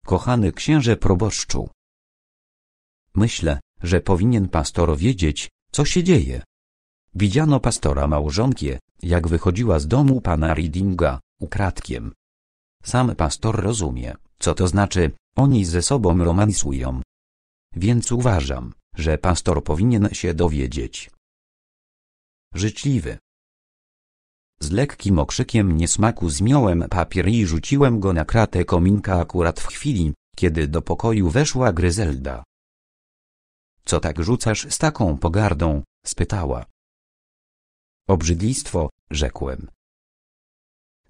Kochany księże proboszczu. Myślę, że powinien pastor wiedzieć, co się dzieje. Widziano pastora małżonkie, jak wychodziła z domu pana Readinga, ukradkiem. Sam pastor rozumie, co to znaczy, oni ze sobą romansują. Więc uważam, że pastor powinien się dowiedzieć. Życzliwy, z lekkim okrzykiem niesmaku zmiąłem papier i rzuciłem go na kratę kominka akurat w chwili, kiedy do pokoju weszła Gryzelda. Co tak rzucasz z taką pogardą? spytała. Obrzydlistwo, rzekłem.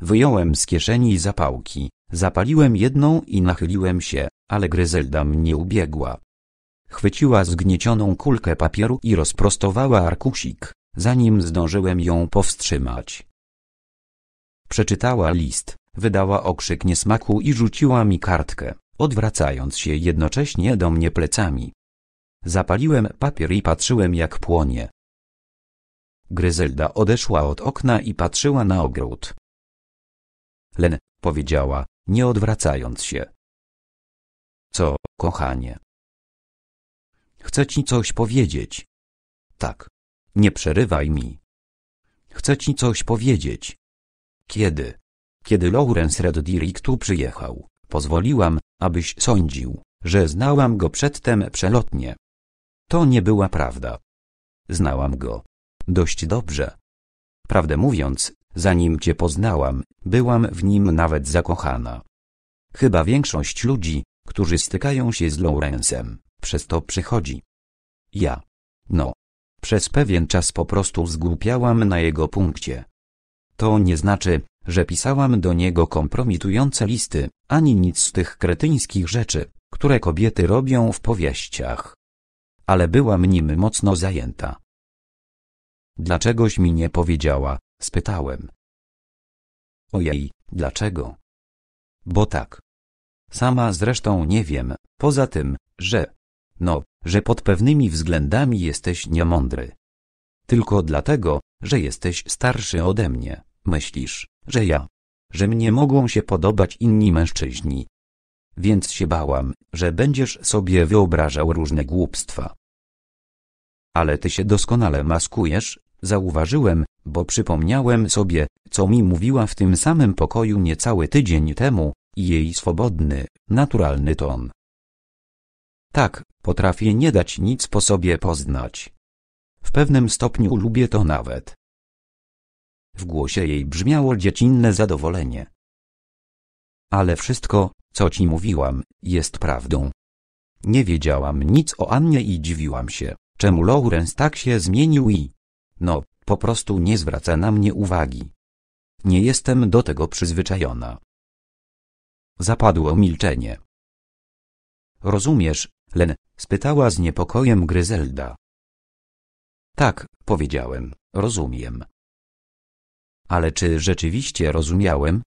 Wyjąłem z kieszeni zapałki, zapaliłem jedną i nachyliłem się, ale Gryzelda mnie ubiegła. Chwyciła zgniecioną kulkę papieru i rozprostowała arkusik, zanim zdążyłem ją powstrzymać. Przeczytała list, wydała okrzyk niesmaku i rzuciła mi kartkę, odwracając się jednocześnie do mnie plecami. Zapaliłem papier i patrzyłem jak płonie. Gryzelda odeszła od okna i patrzyła na ogród. Len, powiedziała, nie odwracając się. Co, kochanie? Chcę ci coś powiedzieć. Tak. Nie przerywaj mi. Chcę ci coś powiedzieć. Kiedy? Kiedy Lawrence Reddirk tu przyjechał, pozwoliłam, abyś sądził, że znałam go przedtem przelotnie. To nie była prawda. Znałam go. Dość dobrze. Prawdę mówiąc, zanim cię poznałam, byłam w nim nawet zakochana. Chyba większość ludzi, którzy stykają się z Lawrence'em, przez to przychodzi. Ja. No. Przez pewien czas po prostu zgłupiałam na jego punkcie. To nie znaczy, że pisałam do niego kompromitujące listy, ani nic z tych kretyńskich rzeczy, które kobiety robią w powieściach. Ale byłam nim mocno zajęta. Dlaczegoś mi nie powiedziała, spytałem. Ojej, dlaczego? Bo tak. Sama zresztą nie wiem, poza tym, że... No, że pod pewnymi względami jesteś niemądry. Tylko dlatego, że jesteś starszy ode mnie, myślisz, że ja, że mnie mogą się podobać inni mężczyźni. Więc się bałam, że będziesz sobie wyobrażał różne głupstwa. Ale ty się doskonale maskujesz, zauważyłem, bo przypomniałem sobie, co mi mówiła w tym samym pokoju niecały tydzień temu, i jej swobodny, naturalny ton. Tak, potrafię nie dać nic po sobie poznać. W pewnym stopniu lubię to nawet. W głosie jej brzmiało dziecinne zadowolenie. Ale wszystko, co ci mówiłam, jest prawdą. Nie wiedziałam nic o Annie i dziwiłam się, czemu Lawrence tak się zmienił i... No, po prostu nie zwraca na mnie uwagi. Nie jestem do tego przyzwyczajona. Zapadło milczenie. Rozumiesz, Len? spytała z niepokojem Gryzelda. Tak, powiedziałem, rozumiem. Ale czy rzeczywiście rozumiałem,